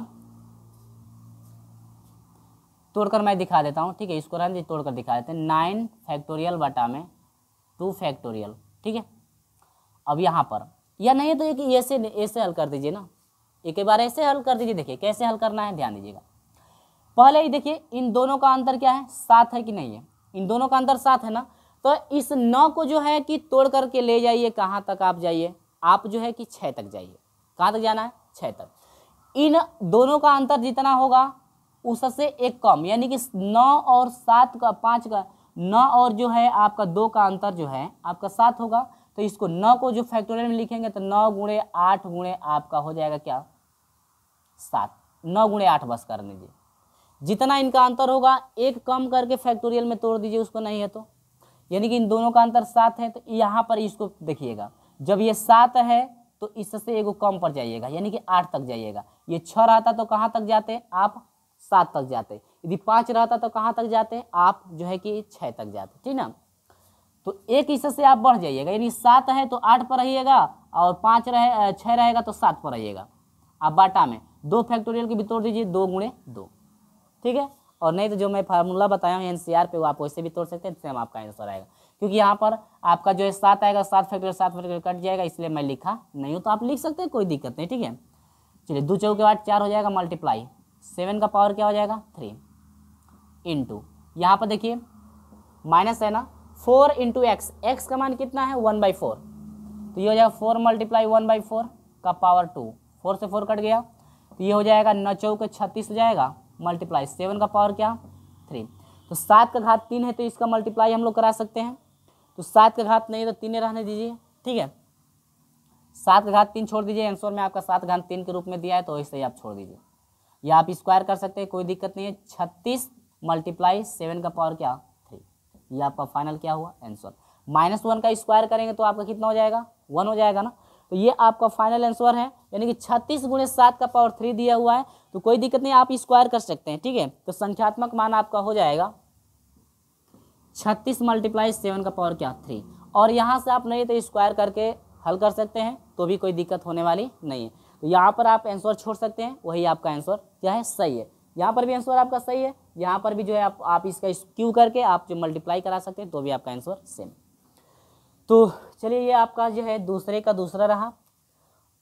तोड़कर मैं दिखा देता हूँ ठीक है इसको रहने तोड़कर दिखा देते हैं नाइन फैक्टोरियल बटा में टू फैक्टोरियल ठीक है अब यहाँ पर या नहीं तो एक ऐसे ऐसे हल कर दीजिए ना एक बार ऐसे हल कर दीजिए देखिए कैसे हल करना है ध्यान दीजिएगा पहले ही देखिए इन दोनों का अंतर क्या है सात है कि नहीं है इन दोनों का अंतर सात है ना तो इस नौ को जो है कि तोड़ करके ले जाइए कहाँ तक आप जाइए आप जो है कि छः तक जाइए कहाँ तक जाना है छः तक इन दोनों का अंतर जितना होगा उससे एक कम यानी कि नौ और सात का पाँच का नौ और जो है आपका दो का अंतर जो है आपका सात होगा तो इसको नौ को जो फैक्टोरियल में लिखेंगे तो नौ गुणे आठ गुणे आपका हो जाएगा क्या सात नौ गुणे आठ बस कर लीजिए जितना इनका अंतर होगा एक कम करके फैक्टोरियल में तोड़ दीजिए उसको नहीं है तो यानी कि इन दोनों का अंतर सात है तो यहाँ पर इसको देखिएगा जब ये सात है तो इससे एगो कम पर जाइएगा यानी कि आठ तक जाइएगा ये छः रहता तो कहाँ तक जाते आप सात तक जाते यदि पाँच रहता तो कहाँ तक जाते आप जो है कि छः तक जाते ठीक ना तो एक हिस्से से आप बढ़ जाइएगा यानी सात है तो आठ पर रहिएगा और पाँच रहे छः रहेगा तो सात पर रहिएगा आप बाटा में दो फैक्टोरियल की भी तोड़ दीजिए दो गुणे दो ठीक है और नहीं तो जो मैं फार्मूला बताया हूँ एन सी आर पे वो आप वैसे भी तोड़ सकते हैं सेम आपका आंसर आएगा क्योंकि यहाँ पर आपका जो है सात आएगा सात फैक्टोरियल सात फैक्टोरियल कट जाएगा इसलिए मैं लिखा नहीं हूँ तो आप लिख सकते हैं कोई दिक्कत नहीं ठीक है चलिए दो चौ के बाद चार हो जाएगा मल्टीप्लाई सेवन का पावर क्या हो जाएगा थ्री इंटू यहाँ पर देखिए माइनस है ना फोर इंटू एक्स एक्स का मान कितना है वन बाई फोर तो ये हो जाएगा four multiply one by four का पावर टू फोर से फोर कट गया तो ये हो जाएगा नौ के छत्तीस हो जाएगा मल्टीप्लाई सेवन का पावर क्या थ्री तो सात का घात तीन है तो इसका मल्टीप्लाई हम लोग करा सकते हैं तो सात का घात नहीं तो तीन रहने दीजिए ठीक है सात का घात तीन छोड़ दीजिए आंसर में आपका सात घात तीन के रूप में दिया है तो वैसे ही आप छोड़ दीजिए या आप स्क्वायर कर सकते हैं कोई दिक्कत नहीं है छत्तीस मल्टीप्लाई सेवन का पावर क्या ये आपका फाइनल क्या हुआ आंसर माइनस वन का स्क्वायर करेंगे तो आपका कितना हो जाएगा वन हो जाएगा ना तो ये आपका फाइनल आंसर है यानी कि छत्तीस गुणे सात का पावर थ्री दिया हुआ है तो कोई दिक्कत नहीं आप स्क्वायर कर सकते हैं ठीक है तो संख्यात्मक मान आपका हो जाएगा छत्तीस मल्टीप्लाई सेवन का पावर क्या थ्री और यहाँ से आप नहीं तो स्क्वायर करके हल कर सकते हैं तो भी कोई दिक्कत होने वाली नहीं है तो यहाँ पर आप आंसर छोड़ सकते हैं वही आपका आंसर क्या है सही है यहाँ पर भी आंसर आपका सही है यहाँ पर भी जो है आप आप इसका क्यू करके आप जो मल्टीप्लाई करा सकते हैं तो भी आपका आंसर सेम तो चलिए ये आपका जो है दूसरे का दूसरा रहा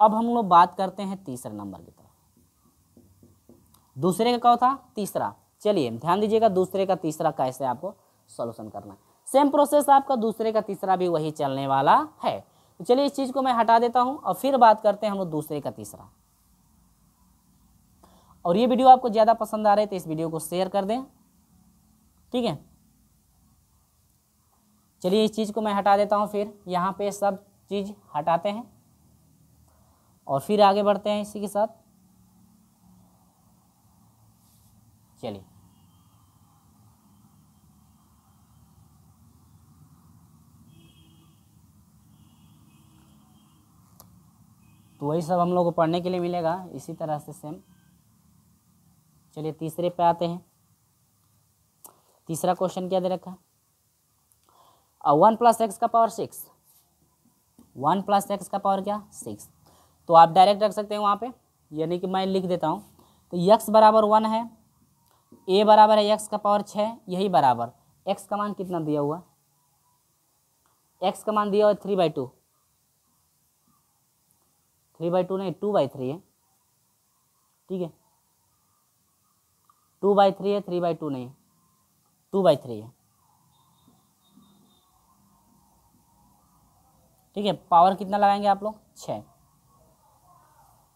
अब हम लोग बात करते हैं तीसरे नंबर की तरफ दूसरे का कौन था तीसरा चलिए ध्यान दीजिएगा दूसरे का तीसरा कैसे आपको सोल्यूशन करना है सेम प्रोसेस आपका दूसरे का तीसरा भी वही चलने वाला है तो चलिए इस चीज़ को मैं हटा देता हूँ और फिर बात करते हैं हम लोग दूसरे का तीसरा और ये वीडियो आपको ज़्यादा पसंद आ रहे तो इस वीडियो को शेयर कर दें ठीक है चलिए इस चीज़ को मैं हटा देता हूँ फिर यहाँ पे सब चीज़ हटाते हैं और फिर आगे बढ़ते हैं इसी के साथ चलिए तो वही सब हम लोग को पढ़ने के लिए मिलेगा इसी तरह से सेम चलिए तीसरे पे आते हैं तीसरा क्वेश्चन क्या दे रखा है वन प्लस एक्स का power six one plus x का पावर क्या सिक्स तो आप डायरेक्ट रख सकते हैं वहाँ पे यानी कि मैं लिख देता हूँ तो यक्स बराबर वन है ए बराबर है एक्स का पावर छः यही बराबर एक्स का मान कितना दिया हुआ एक्स का मान दिया हुआ three by two three by two नहीं टू बाई थ्री है ठीक है टू बाई थ्री है थ्री बाई टू नहीं टू बाई थ्री है ठीक है पावर कितना लगाएंगे आप लोग छः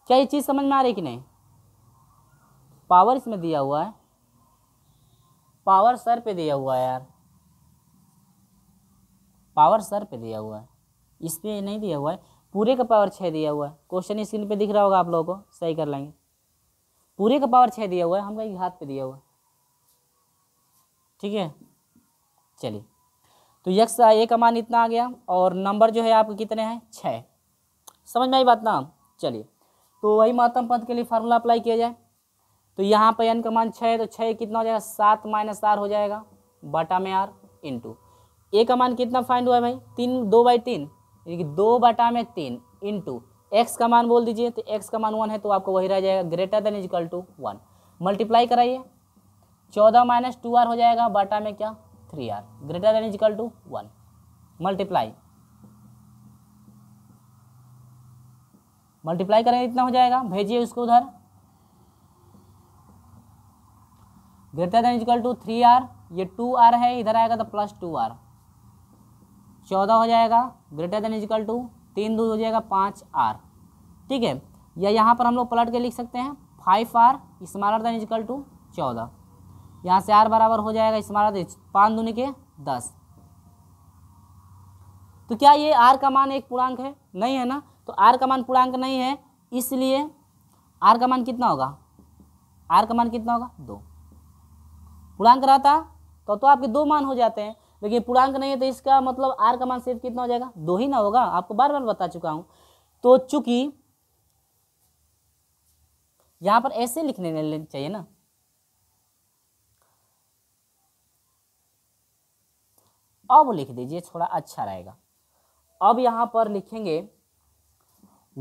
क्या ये चीज़ समझ में आ रही कि नहीं पावर इसमें दिया हुआ है पावर सर पे दिया हुआ है यार पावर सर पे दिया हुआ है इस पर नहीं दिया हुआ है पूरे का पावर छः दिया हुआ है क्वेश्चन स्क्रीन पे दिख रहा होगा आप लोगों को सही कर लेंगे पूरे का पावर छः दिया हुआ है हमका एक घात पे दिया हुआ है ठीक है चलिए तो यक्स ए का मान इतना आ गया और नंबर जो है आपके कितने हैं छः समझ में आई बात ना चलिए तो वही महत्तम पद के लिए फार्मूला अप्लाई किया जाए तो यहाँ पर एन का मान छः है तो छः कितना हो जाएगा सात माइनस आर हो जाएगा बटा में आर इंटू ए का मान कितना फाइंड हुआ है भाई तीन दो बाई तीन यानी कि दो बटा में तीन इंटू एक्स का मान बोल दीजिए तो एक्स का मान वन है तो आपको वही रह जाएगा greater than equal to one multiply कराइए चौदह माइनस टू आर हो जाएगा बाटा में क्या three r greater than equal to one multiply multiply करेंगे इतना हो जाएगा भेजिए उसको उधर greater than equal to three r ये टू आर है इधर आएगा तो प्लस टू आर चौदह हो जाएगा ग्रेटर देन इजिकल टू तीन दो हो जाएगा पाँच आर ठीक है या यहाँ पर हम लोग पलट के लिख सकते हैं five r smaller than equal to चौदह यहाँ से आर बराबर हो जाएगा स्मॉलर देन पाँच दून के दस तो क्या ये आर का मान एक पूर्णांक है नहीं है ना तो आर का मान पूर्णांक नहीं है इसलिए आर का मान कितना होगा आर का मान कितना होगा दो पूर्णांक रहता तो तो आपके दो मान हो जाते हैं लेकिन पूर्णांक नहीं है तो इसका मतलब आर का मान सिर्फ कितना हो जाएगा दो ही ना होगा आपको बार बार बता चुका हूँ तो चूंकि यहाँ पर ऐसे लिखने चाहिए ना अब लिख दीजिए थोड़ा अच्छा रहेगा अब यहाँ पर लिखेंगे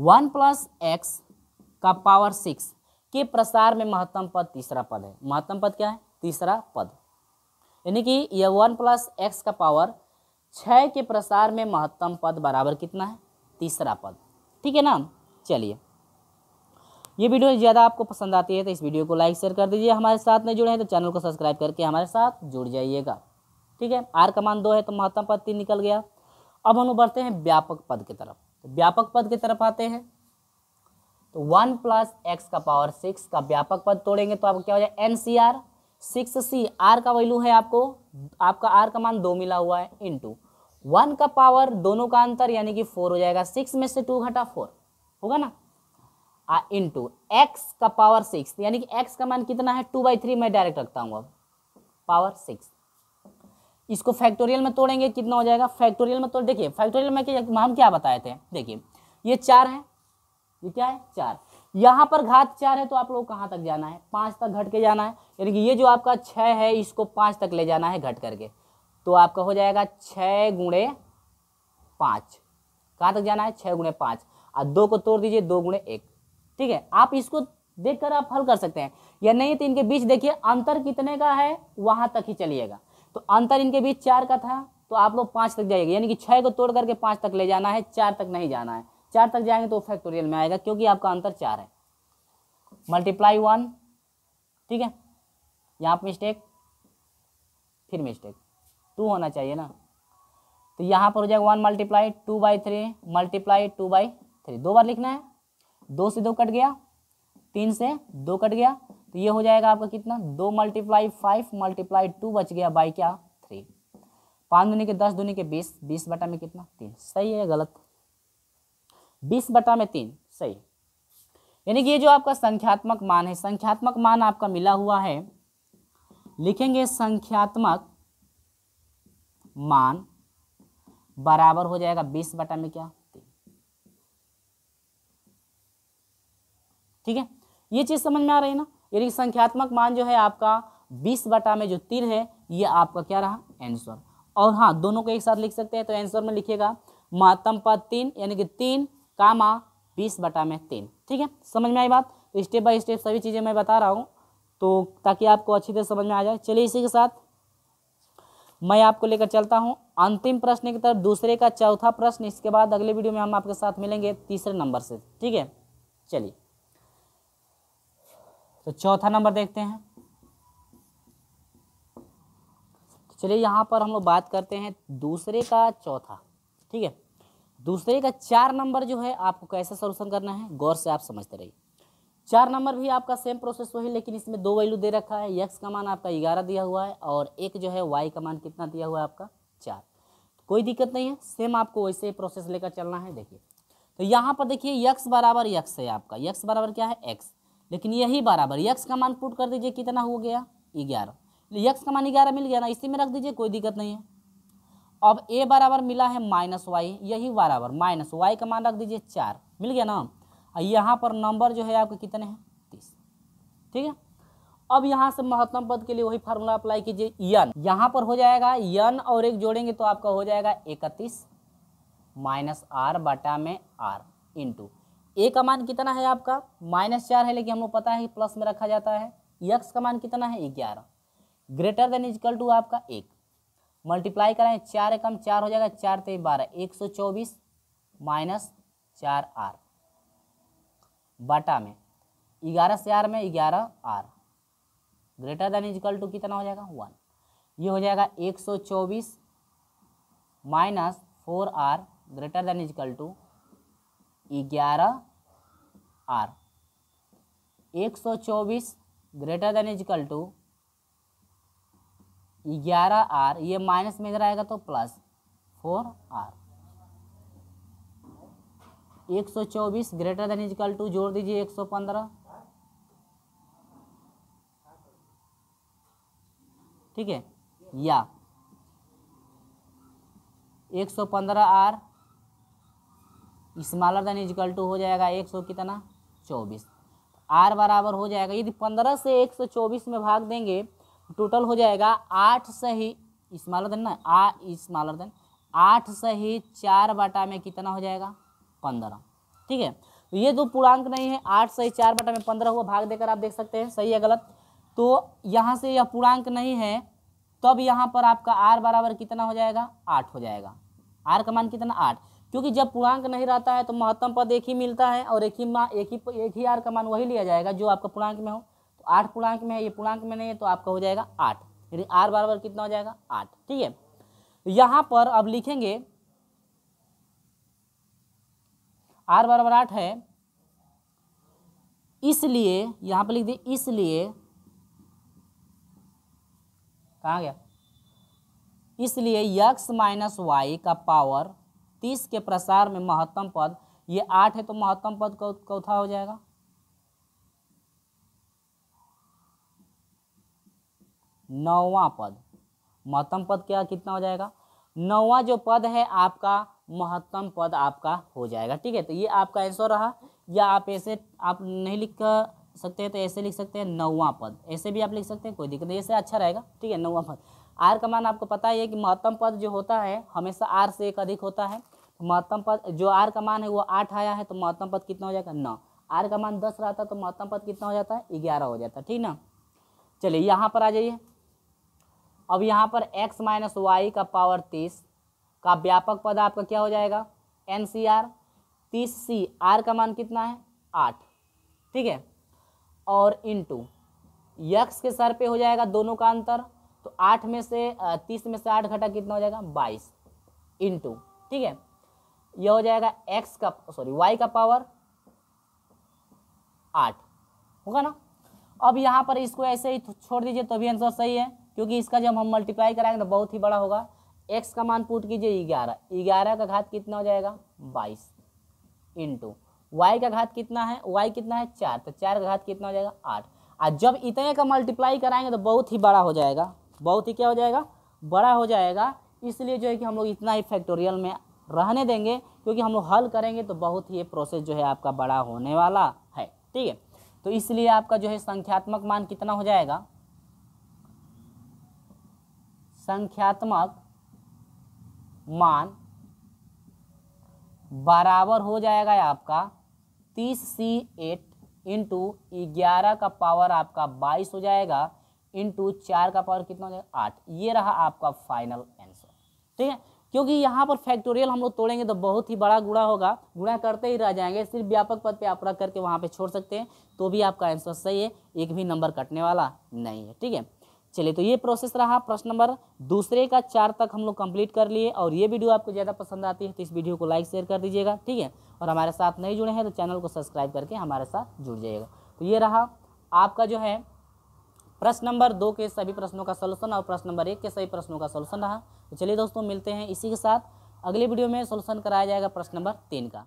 वन प्लस एक्स का पावर सिक्स के प्रसार में महत्तम पद तीसरा पद है महत्तम पद क्या है तीसरा पद यानी कि यह वन प्लस एक्स का पावर छः के प्रसार में महत्तम पद बराबर कितना है तीसरा पद ठीक है ना चलिए ये वीडियो ज़्यादा आपको पसंद आती है तो इस वीडियो को लाइक शेयर कर दीजिए हमारे साथ नहीं जुड़े हैं तो चैनल को सब्सक्राइब करके हमारे साथ जुड़ जाइएगा ठीक है आर कमान दो है तो महत्तम पद तीन निकल गया अब हम बढ़ते हैं व्यापक पद की तरफ तो व्यापक पद की तरफ आते हैं तो वन प्लस एक्स का पावर सिक्स का व्यापक पद तोड़ेंगे तो आपको क्या हो जाए n C r six C r का वैल्यू है आपको आपका आर का मान दो मिला हुआ है इंटू वन का पावर दोनों का अंतर यानी कि फोर हो जाएगा सिक्स में से टू घटा फोर होगा ना इंटू एक्स का पावर सिक्स तो यानी कि एक्स का मान कितना है टू बाई थ्री मैं डायरेक्ट रखता हूँ अब पावर सिक्स इसको फैक्टोरियल में तोड़ेंगे कितना हो जाएगा फैक्टोरियल में तोड़ देखिए फैक्टोरियल में क्या हम क्या बताए थे देखिए ये चार है ये क्या है चार यहाँ पर घात चार है तो आप लोग कहाँ तक जाना है पाँच तक घट के जाना है यानी कि ये जो आपका छः है इसको पाँच तक ले जाना है घट करके तो आपका हो जाएगा छः गुणे पाँच कहाँ तक जाना है छः गुणे पाँच और दो को तोड़ दीजिए दो गुणे एक ठीक है आप इसको देखकर आप हल कर सकते हैं या नहीं तो इनके बीच देखिए अंतर कितने का है वहां तक ही चलिएगा तो अंतर इनके बीच चार का था तो आप लोग पांच तक जाएगा यानी कि छह को तोड़ करके पांच तक ले जाना है चार तक नहीं जाना है चार तक जाएंगे तो फैक्टोरियल में आएगा क्योंकि आपका अंतर चार है मल्टीप्लाई वन ठीक है यहां पर मिस्टेक फिर मिस्टेक टू होना चाहिए ना तो यहां पर हो जाएगा one multiply two by three multiply two by three दो बार लिखना है दो से दो कट गया तीन से दो कट गया तो ये हो जाएगा आपका कितना दो मल्टीप्लाई फाइव मल्टीप्लाई टू बच गया बाई क्या थ्री पाँच दुनी के दस दुनी के बीस बीस बटा में कितना तीन सही है गलत बीस बटा में तीन सही यानी कि ये जो आपका संख्यात्मक मान है संख्यात्मक मान आपका मिला हुआ है लिखेंगे संख्यात्मक मान बराबर हो जाएगा बीस बटा में क्या ठीक है ये चीज़ समझ में आ रही है ना यानी संख्यात्मक मान जो है आपका बीस बटा में जो तीन है ये आपका क्या रहा आंसर और हाँ दोनों को एक साथ लिख सकते हैं तो आंसर में लिखिएगा मातम पद तीन यानी कि तीन कामा बीस बटा में तीन ठीक है समझ में आई बात स्टेप बाय स्टेप सभी चीज़ें मैं बता रहा हूँ तो ताकि आपको अच्छी तरह समझ में आ जाए चलिए इसी के साथ मैं आपको लेकर चलता हूँ अंतिम प्रश्न की तरफ दूसरे का चौथा प्रश्न इसके बाद अगले वीडियो में हम आपके साथ मिलेंगे तीसरे नंबर से ठीक है चलिए तो चौथा नंबर देखते हैं चलिए यहाँ पर हम लोग बात करते हैं दूसरे का चौथा ठीक है दूसरे का चार नंबर जो है आपको कैसे सोल्यूशन करना है गौर से आप समझते रहिए चार नंबर भी आपका सेम प्रोसेस वही लेकिन इसमें दो वैल्यू दे रखा है यक्स का मान आपका ग्यारह दिया हुआ है और एक जो है वाई का मान कितना दिया हुआ है आपका चार कोई दिक्कत नहीं है सेम आपको वैसे ही प्रोसेस लेकर चलना है देखिए तो यहाँ पर देखिए यक्स बराबर यक्स है आपका यक्स बराबर क्या है एक्स लेकिन यही बराबर यक्स का मान पुट कर दीजिए कितना हो गया ग्यारह यक्स का मान ग्यारह मिल गया ना इसी में रख दीजिए कोई दिक्कत नहीं है अब ए बराबर मिला है माइनस वाई यही बराबर माइनस वाई का मान रख दीजिए चार मिल गया ना और यहाँ पर नंबर जो है आपके कितने हैं तीस ठीक है अब यहाँ से महत्तम पद के लिए वही फार्मूला अप्लाई कीजिए यन यहाँ पर हो जाएगा यन और एक जोड़ेंगे तो आपका हो जाएगा इकतीस माइनस आर बटा में आर इंटू ए का मान कितना है आपका माइनस चार है लेकिन हम लोग पता है प्लस में रखा जाता है यक्स का मान कितना है ग्यारह ग्रेटर देन इजकल टू आपका एक मल्टीप्लाई कराएं चार एकम चार हो जाएगा चार तेईस बारह एक सौ चौबीस माइनस चार आर बाटा में ग्यारह से आर में ग्यारह r greater than equal to कितना हो जाएगा वन ये हो जाएगा एक सौ चौबीस minus four r greater than equal to ग्यारह आर एक सौ चौबीस ग्रेटर देन इजकल टू ग्यारह आर ये माइनस में इधर आएगा तो प्लस फोर आर एक सौ चौबीस ग्रेटर देन इजकल टू जोड़ दीजिए एक सौ पंद्रह ठीक है या एक सौ पंद्रह r smaller than equal to हो जाएगा एक सौ कितना चौबीस आर बराबर हो जाएगा यदि पंद्रह से एक सौ चौबीस में भाग देंगे टोटल हो जाएगा आठ से ही स्मॉलर देन ना आ स्मॉलर देन आठ से ही चार बटा में कितना हो जाएगा पंद्रह ठीक है तो ये जो पूर्णांक नहीं है आठ से ही चार बटा में पंद्रह हुआ भाग देकर आप देख सकते हैं सही है गलत तो यहाँ से यह पूर्णांक नहीं है तब यहाँ पर आपका आर बराबर कितना हो जाएगा आठ हो जाएगा आर का मान कितना आठ क्योंकि जब पूर्णांक नहीं रहता है तो महत्तम पद एक ही मिलता है और एक ही मा एक ही एक ही आर का मान वही लिया जाएगा जो आपका पूर्णांक में हो तो आठ पूर्णांक में है ये पूर्णांक में नहीं है तो आपका हो जाएगा आठ यानी आर बार कितना हो जाएगा आठ ठीक है यहाँ पर अब लिखेंगे आर बार बार आठ है इसलिए यहाँ पर लिख दिए इसलिए कहाँ गया इसलिए यक्स माइनस वाई का पावर तीस के प्रसार में महत्तम पद ये आठ है तो महत्तम पद कौथा हो जाएगा नौवा पद महत्तम पद क्या कितना हो जाएगा नौवा जो पद है आपका महत्तम पद आपका हो जाएगा ठीक है तो ये आपका आंसर रहा या आप ऐसे आप नहीं लिख सकते हैं तो ऐसे लिख सकते हैं नौवा पद ऐसे भी आप लिख सकते हैं कोई दिक्कत नहीं ऐसे अच्छा रहेगा ठीक है नौवा पद आर का मान आपको पता ही है कि महत्तम पद जो होता है हमेशा आर से एक अधिक होता है महत्तम पद जो आर का मान है वो आठ आया है तो महत्तम पद कितना हो जाएगा नौ आर का मान दस रहता तो महत्तम पद कितना हो जाता है ग्यारह हो जाता ठीक ना चलिए यहाँ पर आ जाइए अब यहाँ पर x माइनस वाई का पावर तीस का व्यापक पद आपका क्या हो जाएगा एन सी आर तीस सी आर का मान कितना है आठ ठीक है और टू यक्स के सर पे हो जाएगा दोनों का अंतर तो आठ में से तीस में से आठ घटा कितना हो जाएगा बाईस इंटू ठीक है यह हो जाएगा एक्स का सॉरी वाई का पावर आठ होगा ना अब यहाँ पर इसको ऐसे ही छोड़ दीजिए तो भी आंसर सही है क्योंकि इसका जब हम मल्टीप्लाई कराएंगे तो बहुत ही बड़ा होगा एक्स का मान पुट कीजिए ग्यारह ग्यारह का घात कितना हो जाएगा बाईस इंटू वाई का घात कितना है वाई कितना है चार तो चार का घात कितना हो जाएगा आठ और जब इतने का मल्टीप्लाई कराएंगे तो बहुत ही बड़ा हो जाएगा बहुत ही क्या हो जाएगा बड़ा हो जाएगा इसलिए जो है कि हम लोग इतना ही फैक्टोरियल में रहने देंगे क्योंकि हम लोग हल करेंगे तो बहुत ही ये प्रोसेस जो है आपका बड़ा होने वाला है ठीक है तो इसलिए आपका जो है संख्यात्मक मान कितना हो जाएगा संख्यात्मक मान बराबर हो जाएगा आपका तीस सी एट इंटू ग्यारह का पावर आपका बाईस हो जाएगा इंटू चार का पावर कितना हो जाएगा आठ ये रहा आपका फाइनल आंसर ठीक है क्योंकि यहाँ पर फैक्टोरियल हम लोग तोड़ेंगे तो बहुत ही बड़ा गुड़ा होगा गुड़ा करते ही रह जाएंगे सिर्फ व्यापक पद पे आप रख करके वहाँ पे छोड़ सकते हैं तो भी आपका आंसर सही है एक भी नंबर कटने वाला नहीं है ठीक है चलिए तो ये प्रोसेस रहा प्रश्न नंबर दूसरे का चार तक हम लोग कंप्लीट कर लिए और ये वीडियो आपको ज़्यादा पसंद आती है तो इस वीडियो को लाइक शेयर कर दीजिएगा ठीक है और हमारे साथ नहीं जुड़े हैं तो चैनल को सब्सक्राइब करके हमारे साथ जुड़ जाइएगा तो ये रहा आपका जो है प्रश्न नंबर दो के सभी प्रश्नों का सोल्यूशन और प्रश्न नंबर एक के सभी प्रश्नों का सोल्यूशन रहा तो चलिए दोस्तों मिलते हैं इसी के साथ अगले वीडियो में सोल्यूशन कराया जाएगा प्रश्न नंबर तीन का